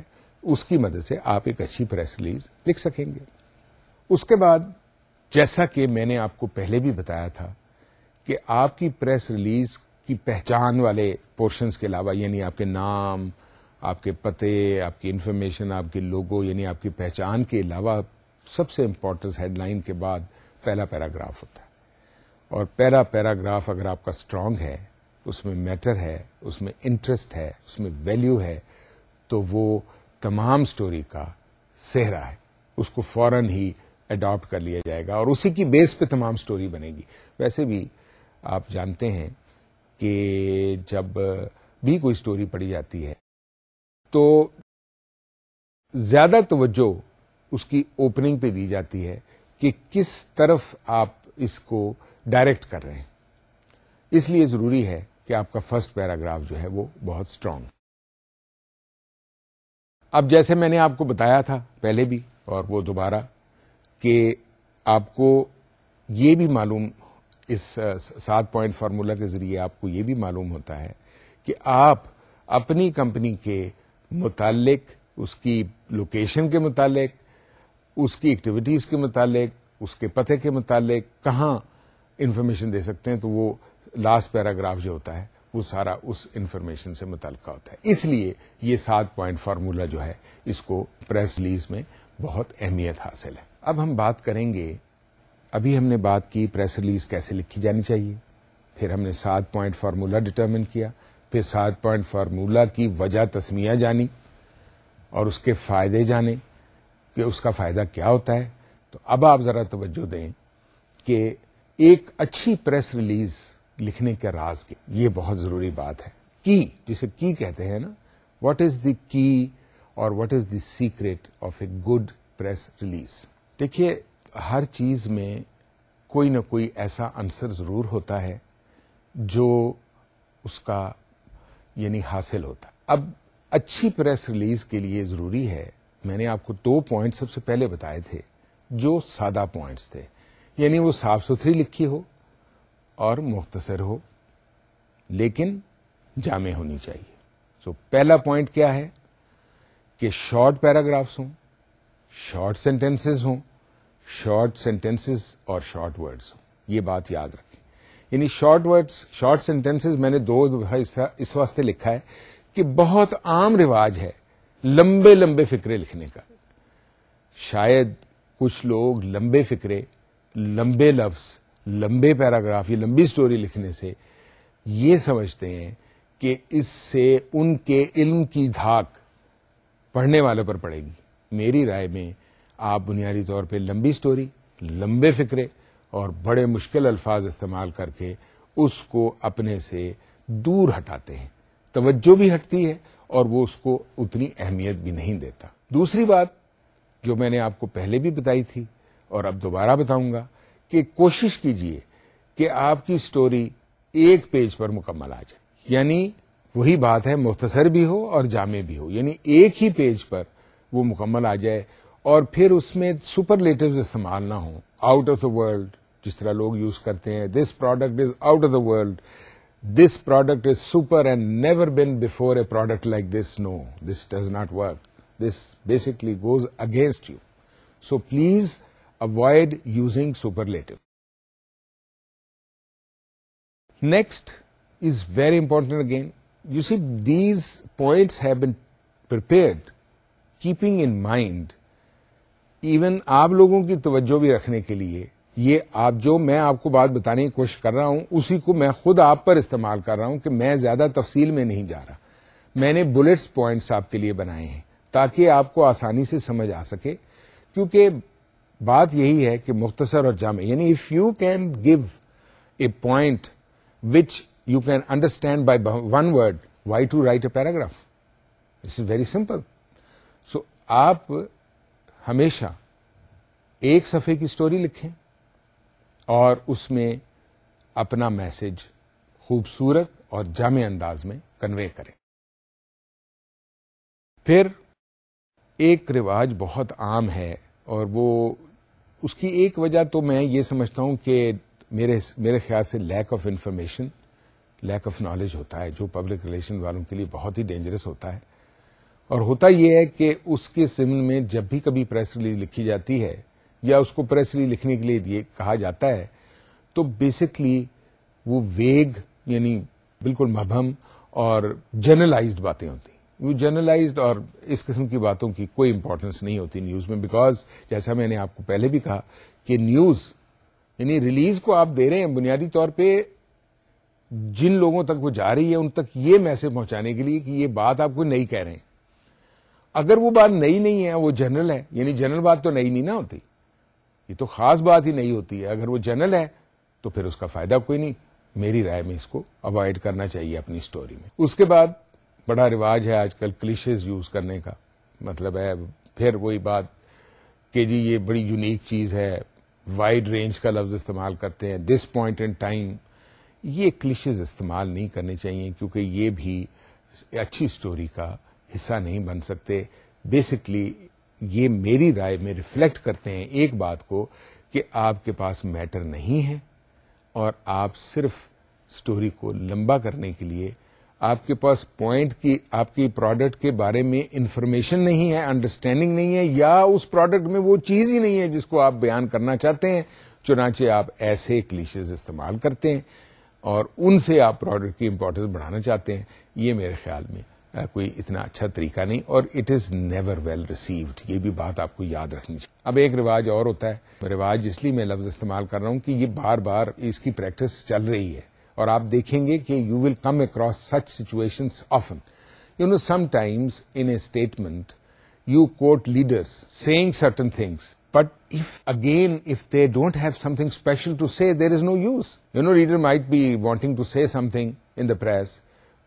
उसकी मदद से आप एक अच्छी प्रेस रिलीज लिख सकेंगे उसके बाद जैसा कि मैंने आपको पहले भी बताया था कि आपकी प्रेस रिलीज की पहचान वाले पोर्शंस के अलावा यानी आपके नाम आपके पते आपकी इन्फॉर्मेशन आपके लोगो यानी आपकी पहचान के अलावा सबसे इम्पोर्टेंट हेडलाइन के बाद पहला पैराग्राफ होता है और पहला पैराग्राफ अगर आपका स्ट्रांग है उसमें मैटर है उसमें इंटरेस्ट है उसमें वैल्यू है तो वो तमाम स्टोरी का सेहरा है उसको फौरन ही अडॉप्ट कर लिया जाएगा और उसी की बेस पे तमाम स्टोरी बनेगी वैसे भी आप जानते हैं कि जब भी कोई स्टोरी पढ़ी जाती है तो ज़्यादा तवज्जो उसकी ओपनिंग पे दी जाती है कि किस तरफ आप इसको डायरेक्ट कर रहे हैं इसलिए ज़रूरी है कि आपका फर्स्ट पैराग्राफ जो है वो बहुत स्ट्रांग अब जैसे मैंने आपको बताया था पहले भी और वो दोबारा कि आपको ये भी मालूम इस सात पॉइंट फार्मूला के ज़रिए आपको ये भी मालूम होता है कि आप अपनी कंपनी के मुतलक उसकी लोकेशन के मुतालिक उसकी एक्टिविटीज़ के मुतालिक उसके पते के मुतालिक कहाँ इन्फॉर्मेशन दे सकते हैं तो वो लास्ट पैराग्राफ जो होता है वो सारा उस इन्फॉर्मेशन से मुतल होता है इसलिए ये सात पॉइंट फार्मूला जो है इसको प्रेस रिलीज में बहुत अहमियत हासिल है अब हम बात करेंगे अभी हमने बात की प्रेस रिलीज कैसे लिखी जानी चाहिए फिर हमने सात पॉइंट फार्मूला डिटर्मिन किया पे सात पॉइंट फार्मूला की वजह तस्मिया जानी और उसके फ़ायदे जाने कि उसका फ़ायदा क्या होता है तो अब आप ज़रा तवज्जो दें कि एक अच्छी प्रेस रिलीज लिखने के राज के ये बहुत ज़रूरी बात है की जिसे की कहते हैं ना वट इज़ द की और what is the secret of a good press release देखिए हर चीज़ में कोई ना कोई ऐसा आंसर ज़रूर होता है जो उसका यानी हासिल होता अब अच्छी प्रेस रिलीज के लिए जरूरी है मैंने आपको दो पॉइंट सबसे पहले बताए थे जो सादा पॉइंट्स थे यानी वो साफ सुथरी लिखी हो और मुख्तसर हो लेकिन जामे होनी चाहिए सो so, पहला पॉइंट क्या है कि शॉर्ट पैराग्राफ्स हों शॉर्ट सेंटेंसेस हों शॉर्ट सेंटेंसेस और शॉर्ट वर्ड्स हों ये बात याद रखें यानी शॉर्ट वर्ड्स शॉर्ट सेंटेंसेस मैंने दो इस वास्ते लिखा है कि बहुत आम रिवाज है लंबे लंबे फिक्रे लिखने का शायद कुछ लोग लंबे फिक्रे लंबे लफ्ज लंबे पैराग्राफ या लंबी स्टोरी लिखने से ये समझते हैं कि इससे उनके इल्म की धाक पढ़ने वालों पर पड़ेगी मेरी राय में आप बुनियादी तौर पे लंबी स्टोरी लंबे फिक्रे और बड़े मुश्किल अल्फाज इस्तेमाल करके उसको अपने से दूर हटाते हैं तवज्जो भी हटती है और वो उसको उतनी अहमियत भी नहीं देता दूसरी बात जो मैंने आपको पहले भी बताई थी और अब दोबारा बताऊंगा कि कोशिश कीजिए कि आपकी स्टोरी एक पेज पर मुकम्मल आ जाए यानी वही बात है मुख्तसर भी हो और जामे भी हो यानी एक ही पेज पर वो मुकम्मल आ जाए और फिर उसमें सुपरलेटिव्स इस्तेमाल ना हो आउट ऑफ द वर्ल्ड जिस तरह लोग यूज करते हैं this product is out of the world this product is super and never been before a product like this no this does not work this basically goes against you so please avoid using superlative Next is very important again. You see, these points have been prepared, keeping in mind, even आप लोगों की तवज्जो भी रखने के लिए ये आप जो मैं आपको बात बताने की कोशिश कर रहा हूं उसी को मैं खुद आप पर इस्तेमाल कर रहा हूं कि मैं ज़्यादा तफसील में नहीं जा रहा मैंने बुलेट्स पॉइंट्स आपके लिए बनाए हैं ताकि आपको आसानी से समझ आ सके क्योंकि बात यही है कि मुख्तसर और जामे यानी if you can give a point which you can understand by one word why to write a paragraph it's very simple सो आप हमेशा एक सफ़े की स्टोरी लिखें और उसमें अपना मैसेज खूबसूरत और जाम अंदाज में कन्वे करें फिर एक रिवाज बहुत आम है और वो उसकी एक वजह तो मैं ये समझता हूँ कि मेरे मेरे ख्याल से lack of information lack of knowledge होता है जो पब्लिक रिलेशन वालों के लिए बहुत ही डेंजरस होता है और होता यह है कि उसके सिमन में जब भी कभी प्रेस रिलीज लिखी जाती है या उसको प्रेस रिलीज लिखने के लिए दिए कहा जाता है तो बेसिकली वो वेग यानी बिल्कुल मबहम और जर्नलाइज्ड बातें होती वो जर्नलाइज्ड और इस किस्म की बातों की कोई इंपॉर्टेंस नहीं होती न्यूज़ में बिकॉज जैसा मैंने आपको पहले भी कहा कि न्यूज़ यानी रिलीज को आप दे रहे हैं बुनियादी तौर पर जिन लोगों तक वो जा रही है उन तक ये मैसेज पहुंचाने के लिए कि ये बात आपको नहीं कह रहे हैं अगर वो बात नई नहीं है वो जनरल है यानी जनरल बात तो नई नहीं ना होती ये तो खास बात ही नहीं होती है अगर वो जनरल है तो फिर उसका फायदा कोई नहीं मेरी राय में इसको अवॉइड करना चाहिए अपनी स्टोरी में उसके बाद बड़ा रिवाज है आजकल क्लिशेज यूज करने का मतलब है फिर वही बात कि जी ये बड़ी यूनिक चीज है वाइड रेंज का लफ्ज इस्तेमाल करते हैं दिस पॉइंट इन टाइम ये क्लिशेज इस्तेमाल नहीं करने चाहिए क्योंकि ये भी अच्छी स्टोरी का हिस्सा नहीं बन सकते बेसिकली ये मेरी राय में रिफ्लेक्ट करते हैं एक बात को कि आपके पास मैटर नहीं है और आप सिर्फ स्टोरी को लंबा करने के लिए आपके पास पॉइंट की आपकी प्रोडक्ट के बारे में इंफॉर्मेशन नहीं है अंडरस्टैंडिंग नहीं है या उस प्रोडक्ट में वो चीज ही नहीं है जिसको आप बयान करना चाहते हैं चुनाचे आप ऐसे क्लीशेज इस्तेमाल करते हैं और उनसे आप प्रोडक्ट की इंपॉर्टेंस बढ़ाना चाहते हैं ये मेरे ख्याल में कोई इतना अच्छा तरीका नहीं और it is never well received ये भी बात आपको याद रखनी चाहिए अब एक रिवाज और होता है रिवाज इसलिए मैं लफ्ज इस्तेमाल कर रहा हूँ कि ये बार बार इसकी प्रैक्टिस चल रही है और आप देखेंगे कि you will come across such situation often you know sometimes in a statement you quote leaders saying certain things But if again, if they don't have something special to say, there is no use. You know, reader might be wanting to say something in the press,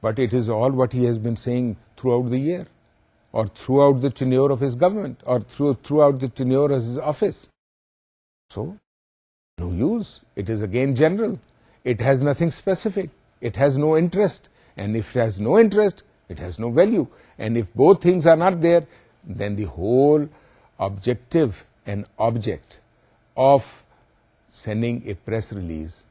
but it is all what he has been saying throughout the year or throughout the tenure of his government or through, throughout the tenure of his office. So, no use. It is again general. It has nothing specific. It has no interest. And if it has no interest, it has no value. And if both things are not there, then the whole objective and object of sending a press release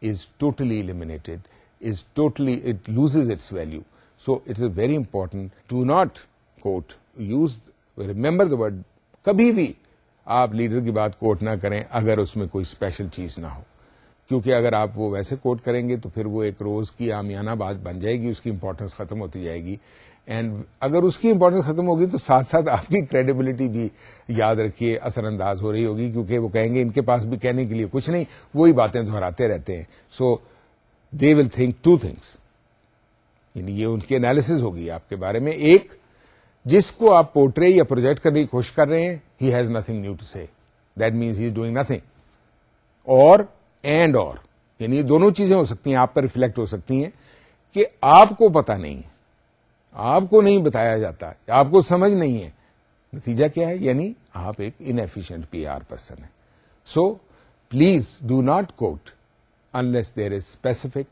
is totally eliminated is totally, it loses its value. So it is very important to not quote, use, remember the word, कभी भी आप leader की बात coat ना करें अगर उसमें कोई स्पेशल चीज ना हो क्योंकि अगर आप वो वैसे कोट करेंगे तो फिर वो एक रोज की आमियाना बात बन जाएगी उसकी इंपॉर्टेंस खत्म होती जाएगी एंड अगर उसकी इंपॉर्टेंस खत्म होगी तो साथ साथ आपकी क्रेडिबिलिटी भी याद रखिए असरअंदाज हो रही होगी क्योंकि वो कहेंगे इनके पास भी कहने के लिए कुछ नहीं वही बातें दोहराते रहते हैं so so, they will think two things यानी ये उनकी एनालिसिस होगी आपके बारे में एक जिसको आप पोर्ट्रे या प्रोजेक्ट करने की कोशिश कर रहे हैं he has nothing new to say that means he is doing nothing और एंड और यानी ये दोनों चीजें हो सकती हैं आप पर रिफ्लेक्ट हो सकती हैं कि आपको पता नहीं है आपको नहीं बताया जाता आपको समझ नहीं है नतीजा क्या है यानी आप एक इनएफिशिएंट पीआर पर्सन है so please do not quote unless there is specific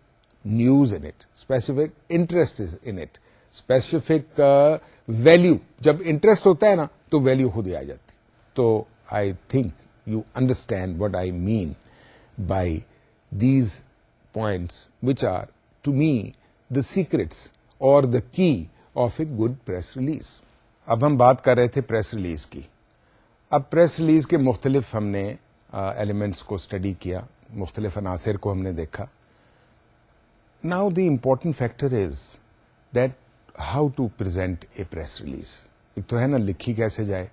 news in it, specific interest is in it, specific uh, value. जब interest होता है ना तो value खुद ही आ जाती तो I think you understand what I mean by these points which are to me the secrets और the key of a good press release अब हम बात कर रहे थे प्रेस रिलीज की अब प्रेस रिलीज के मुख्तलिफ हमने एलिमेंट्स uh, को स्टडी किया मुख्तलिफ अनासर को हमने देखा now the important factor is that how to present a press release एक तो है ना लिखी कैसे जाए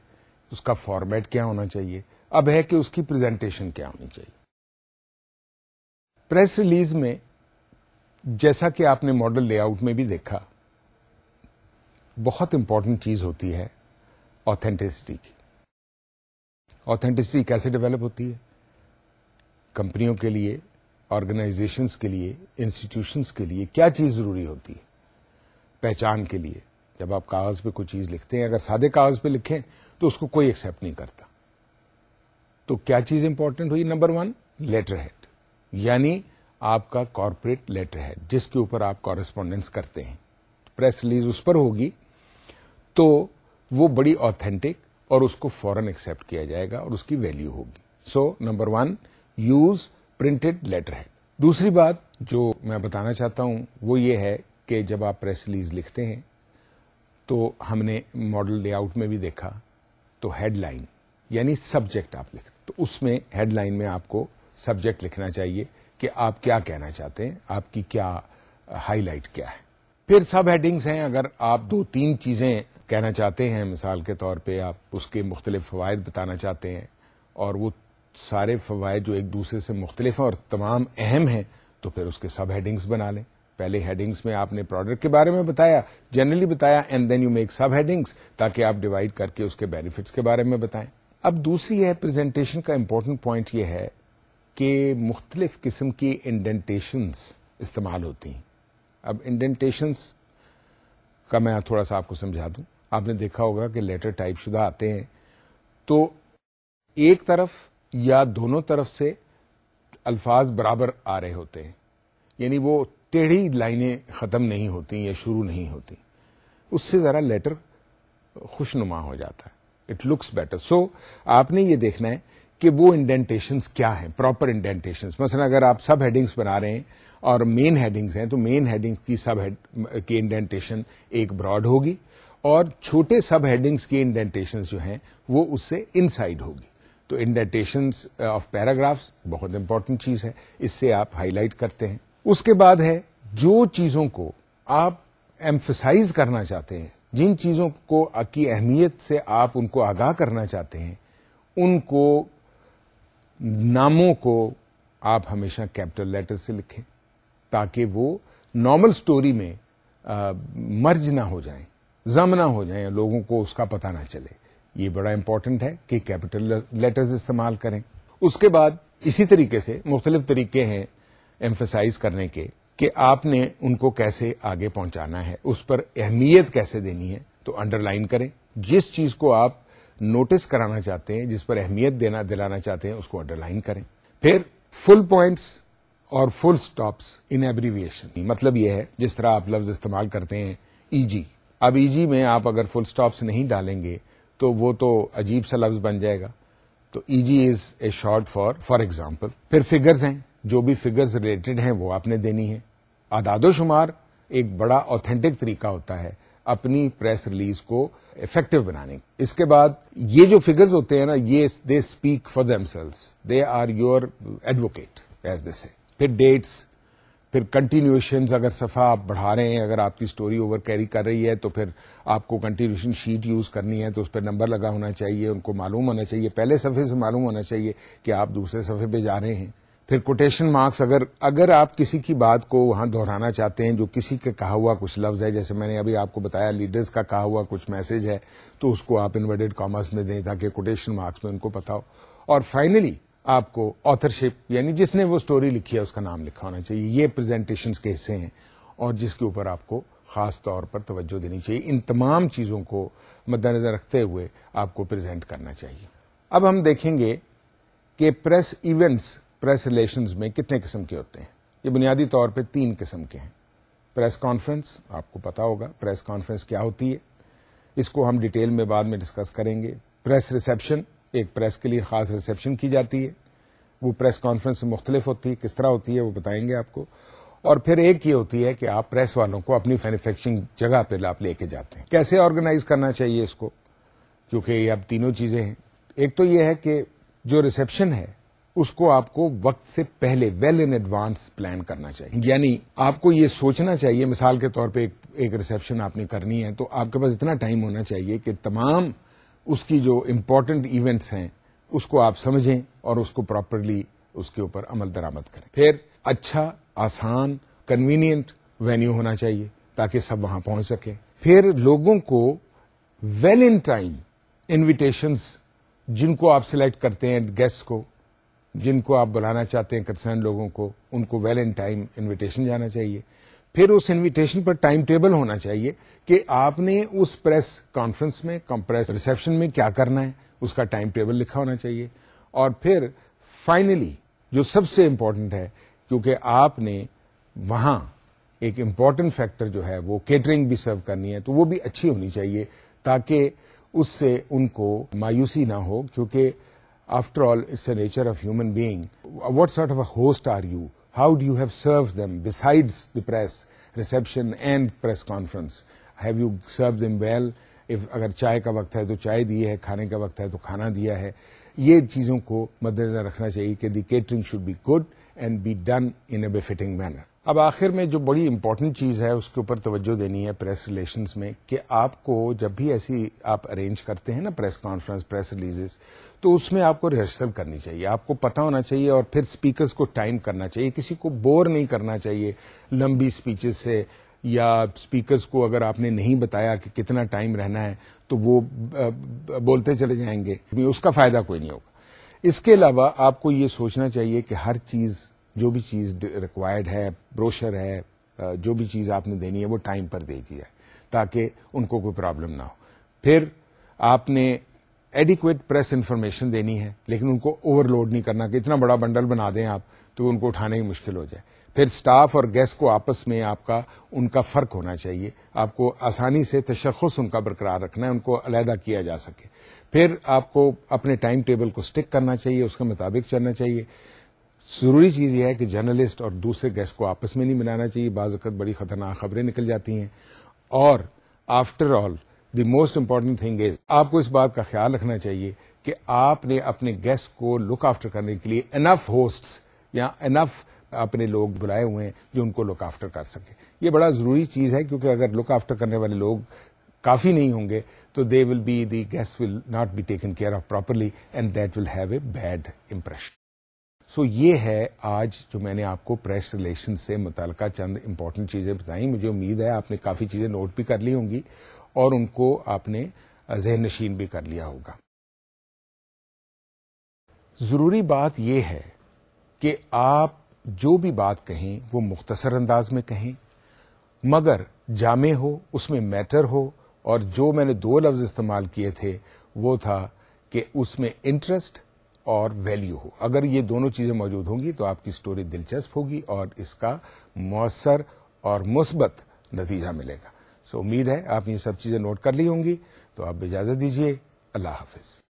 उसका फॉर्मेट क्या होना चाहिए अब है कि उसकी प्रेजेंटेशन क्या होनी चाहिए प्रेस रिलीज में जैसा कि आपने मॉडल लेआउट में भी देखा बहुत इंपॉर्टेंट चीज होती है ऑथेंटिसिटी की ऑथेंटिसिटी कैसे डेवलप होती है कंपनियों के लिए ऑर्गेनाइजेशंस के लिए इंस्टीट्यूशंस के लिए क्या चीज़ ज़रूरी होती है पहचान के लिए जब आप कागज़ पे कोई चीज़ लिखते हैं अगर सादे कागज़ पे लिखें तो उसको कोई एक्सेप्ट नहीं करता तो क्या चीज़ इंपॉर्टेंट हुई नंबर वन लेटर हेड यानी आपका कॉरपोरेट लेटर हेड जिसके ऊपर आप कॉरेस्पॉन्डेंस करते हैं प्रेस रिलीज उस पर होगी तो वो बड़ी ऑथेंटिक और उसको फॉरन एक्सेप्ट किया जाएगा और उसकी वैल्यू होगी so number one use printed letter head दूसरी बात जो मैं बताना चाहता हूं वो ये है कि जब आप प्रेस रिलीज लिखते हैं तो हमने मॉडल लेआउट में भी देखा तो हेडलाइन यानी सब्जेक्ट आप लिखते तो उसमें हेडलाइन में आपको सब्जेक्ट लिखना चाहिए कि आप क्या कहना चाहते हैं आपकी क्या हाईलाइट क्या है फिर सब हेडिंग्स हैं अगर आप दो तीन चीज़ें कहना चाहते हैं मिसाल के तौर पे आप उसके मुख्तलिफ फ़वाद बताना चाहते हैं और वो सारे फ़वाद जो एक दूसरे से मुख्तलिफ और तमाम अहम हैं तो फिर उसके सब हेडिंग्स बना लें पहले हेडिंग्स में आपने प्रोडक्ट के बारे में बताया जनरली बताया and then you make sub headings ताकि आप डिवाइड करके उसके बेनिफिट्स के बारे में बताएं अब दूसरी है प्रेजेंटेशन का इम्पोर्टेंट पॉइंट ये है कि मुख्तलिफ किस्म की इंडेंटेशंस इस्तेमाल होती हैं अब इंडेंटेशंस का मैं थोड़ा सा आपको समझा दूं आपने देखा होगा कि लेटर टाइप शुदा आते हैं तो एक तरफ या दोनों तरफ से अल्फाज बराबर आ रहे होते हैं यानी वो टेढ़ी लाइनें ख़त्म नहीं होती या शुरू नहीं होती उससे ज़रा लेटर खुशनुमा हो जाता है इट लुक्स बेटर सो आपने ये देखना है कि वो इंडेंटेशन क्या हैं प्रॉपर इंडेंटेशन मसलन अगर आप सब हेडिंग्स बना रहे हैं और मेन हेडिंग्स हैं तो मेन हेडिंग्स की सब हेड की इंडेंटेशन एक ब्रॉड होगी और छोटे सब हेडिंग्स की इंडेंटेशन जो हैं वो उससे इनसाइड होगी तो इंडेटेशन ऑफ पैराग्राफ्स बहुत इंपॉर्टेंट चीज है इससे आप हाईलाइट करते हैं उसके बाद है जो चीजों को आप एम्फोसाइज करना चाहते हैं जिन चीजों को की अहमियत से आप उनको आगाह करना चाहते हैं उनको नामों को आप हमेशा कैपिटल लेटर से लिखें ताकि वो नॉर्मल स्टोरी में आ, uh, मर्ज ना हो जाए जम ना हो जाए लोगों को उसका पता ना चले ये बड़ा इंपॉर्टेंट है कि कैपिटल लेटर्स इस्तेमाल करें उसके बाद इसी तरीके से मुख्तलिफ तरीके हैं एम्फेसाइज करने के कि आपने उनको कैसे आगे पहुंचाना है उस पर अहमियत कैसे देनी है तो अंडरलाइन करें जिस चीज को आप नोटिस कराना चाहते हैं जिस पर अहमियत देना दिलाना चाहते हैं उसको अंडरलाइन करें फिर फुल पॉइंट्स और फुल स्टॉप्स इन एब्रीविएशन मतलब यह है जिस तरह आप लफ्ज इस्तेमाल करते हैं ईजी e अब ईजी e में आप अगर फुल स्टॉप्स नहीं डालेंगे तो वो तो अजीब सा लफ्ज बन जाएगा तो e g is a short for for example फिर फिगर्स हैं जो भी फिगर्स रिलेटेड हैं वो आपने देनी है आदादो शुमार एक बड़ा ऑथेंटिक तरीका होता है अपनी प्रेस रिलीज को इफेक्टिव बनाने इसके बाद ये जो फिगर्स होते हैं ना ये they speak for themselves they are your advocate as they say फिर डेट्स फिर कंटिन्यूएशन अगर सफ़ा आप बढ़ा रहे हैं अगर आपकी स्टोरी ओवर कैरी कर रही है तो फिर आपको कंटिन्यूएशन शीट यूज़ करनी है तो उस पर नंबर लगा होना चाहिए उनको मालूम होना चाहिए पहले सफ़े से मालूम होना चाहिए कि आप दूसरे सफ़े पे जा रहे हैं फिर कोटेशन मार्क्स अगर अगर आप किसी की बात को वहाँ दोहराना चाहते हैं जो किसी का कहा हुआ कुछ लफ्ज़ है जैसे मैंने अभी आपको बताया लीडर्स का कहा हुआ कुछ मैसेज है तो उसको आप इन्वर्टेड कॉमर्स में दें ताकि कोटेशन मार्क्स में उनको पता हो और फाइनली आपको ऑथरशिप यानी जिसने वो स्टोरी लिखी है उसका नाम लिखा होना चाहिए ये प्रेजेंटेशन के हिस्से हैं और जिसके ऊपर आपको खास तौर पर तवज्जो देनी चाहिए इन तमाम चीज़ों को मद्देनज़र रखते हुए आपको प्रेजेंट करना चाहिए अब हम देखेंगे कि प्रेस इवेंट्स प्रेस रिलेशंस में कितने किस्म के होते हैं ये बुनियादी तौर पे तीन किस्म के हैं प्रेस कॉन्फ्रेंस आपको पता होगा प्रेस कॉन्फ्रेंस क्या होती है इसको हम डिटेल में बाद में डिस्कस करेंगे प्रेस रिसेप्शन एक प्रेस के लिए ख़ास रिसेप्शन की जाती है वो प्रेस कॉन्फ्रेंस मुख्तलिफ होती है किस तरह होती है वो बताएंगे आपको और फिर एक ये होती है कि आप प्रेस वालों को अपनी मैन्युफैक्चरिंग जगह पर आप लेके जाते हैं कैसे ऑर्गेनाइज करना चाहिए इसको क्योंकि ये अब तीनों चीज़ें हैं एक तो ये है कि जो रिसेप्शन है उसको आपको वक्त से पहले वेल इन एडवांस प्लान करना चाहिए यानी आपको ये सोचना चाहिए मिसाल के तौर पे एक, एक रिसेप्शन आपने करनी है तो आपके पास इतना टाइम होना चाहिए कि तमाम उसकी जो इम्पोर्टेंट इवेंट्स हैं उसको आप समझें और उसको प्रॉपरली उसके ऊपर अमल दरामद करें फिर अच्छा आसान कन्वीनियंट वेन्यू होना चाहिए ताकि सब वहां पहुंच सकें फिर लोगों को वेल इन टाइम इन्विटेशंस जिनको आप सिलेक्ट करते हैं गेस्ट को जिनको आप बुलाना चाहते हैं कंसर्न लोगों को उनको वेल इन टाइम इन्विटेशन जाना चाहिए फिर उस इनविटेशन पर टाइम टेबल होना चाहिए कि आपने उस प्रेस कॉन्फ्रेंस में प्रेस रिसेप्शन में क्या करना है उसका टाइम टेबल लिखा होना चाहिए और फिर फाइनली जो सबसे इम्पोर्टेंट है क्योंकि आपने वहाँ एक इम्पॉर्टेंट फैक्टर जो है वो केटरिंग भी सर्व करनी है तो वो भी अच्छी होनी चाहिए ताकि उससे उनको मायूसी ना हो क्योंकि after all it's a nature of human being what sort of a host are you how do you have served them besides the press reception and press conference? Have you served them well? If अगर चाय का वक्त है तो चाय दी है खाने का वक्त है तो खाना दिया है ये चीज़ों को मद्देनजर rakhna chahiye कि the catering should be good and be done in a befitting manner अब आखिर में जो बड़ी इंपॉर्टेंट चीज़ है उसके ऊपर तवज्जो देनी है प्रेस रिलेशंस में कि आपको जब भी ऐसी आप अरेंज करते हैं ना प्रेस कॉन्फ्रेंस प्रेस रिलीजेस तो उसमें आपको रिहर्सल करनी चाहिए आपको पता होना चाहिए और फिर स्पीकर्स को टाइम करना चाहिए किसी को बोर नहीं करना चाहिए लंबी स्पीचेस से या स्पीकर्स को अगर आपने नहीं बताया कि कितना टाइम रहना है तो वो बोलते चले जाएंगे उसका फायदा कोई नहीं होगा इसके अलावा आपको ये सोचना चाहिए कि हर चीज़ जो भी चीज़ रिक्वायर्ड है ब्रोशर है जो भी चीज़ आपने देनी है वो टाइम पर दे दिया ताकि उनको कोई प्रॉब्लम ना हो फिर आपने एडिक्वेट प्रेस इंफॉर्मेशन देनी है लेकिन उनको ओवरलोड नहीं करना कि इतना बड़ा बंडल बना दें आप तो उनको उठाना ही मुश्किल हो जाए फिर स्टाफ और गेस्ट को आपस में आपका उनका फ़र्क होना चाहिए आपको आसानी से तशखस उनका बरकरार रखना है उनको अलहदा किया जा सके फिर आपको अपने टाइम टेबल को स्टिक करना चाहिए उसके मुताबिक चलना चाहिए ज़रूरी चीज़ यह है कि जर्नलिस्ट और दूसरे गेस्ट को आपस में नहीं मिलाना चाहिए बाज़त बड़ी ख़तरनाक खबरें निकल जाती हैं और after all the most important thing is आपको इस बात का ख्याल रखना चाहिए कि आपने अपने गेस्ट को लुक आफ्टर करने के लिए इनफ होस्ट्स या इनफ अपने लोग बुलाए हुए हैं जो उनको लुक आफ्टर कर सके ये बड़ा ज़रूरी चीज़ है क्योंकि अगर लुक आफ्टर करने वाले लोग काफ़ी नहीं होंगे तो they will be the guest will not be taken care of properly and that will have a bad impression so so, ये है आज जो मैंने आपको प्रेस रिलेशन से मुतल चंद इम्पॉर्टेंट चीज़ें बताई मुझे उम्मीद है आपने काफ़ी चीज़ें नोट भी कर ली होंगी और उनको आपने जहन नशीन भी कर लिया होगा ज़रूरी बात यह है कि आप जो भी बात कहें वो मुख्तसर अंदाज में कहें मगर जामे हो उसमें मैटर हो और जो मैंने दो लफ्ज़ इस्तेमाल किए थे वो था कि उसमें इंटरेस्ट और वैल्यू हो अगर ये दोनों चीज़ें मौजूद होंगी तो आपकी स्टोरी दिलचस्प होगी और इसका मौसर और मुस्बत नतीजा मिलेगा सो उम्मीद है आपने ये सब चीज़ें नोट कर ली होंगी तो आप इजाज़त दीजिए अल्लाह हाफिज़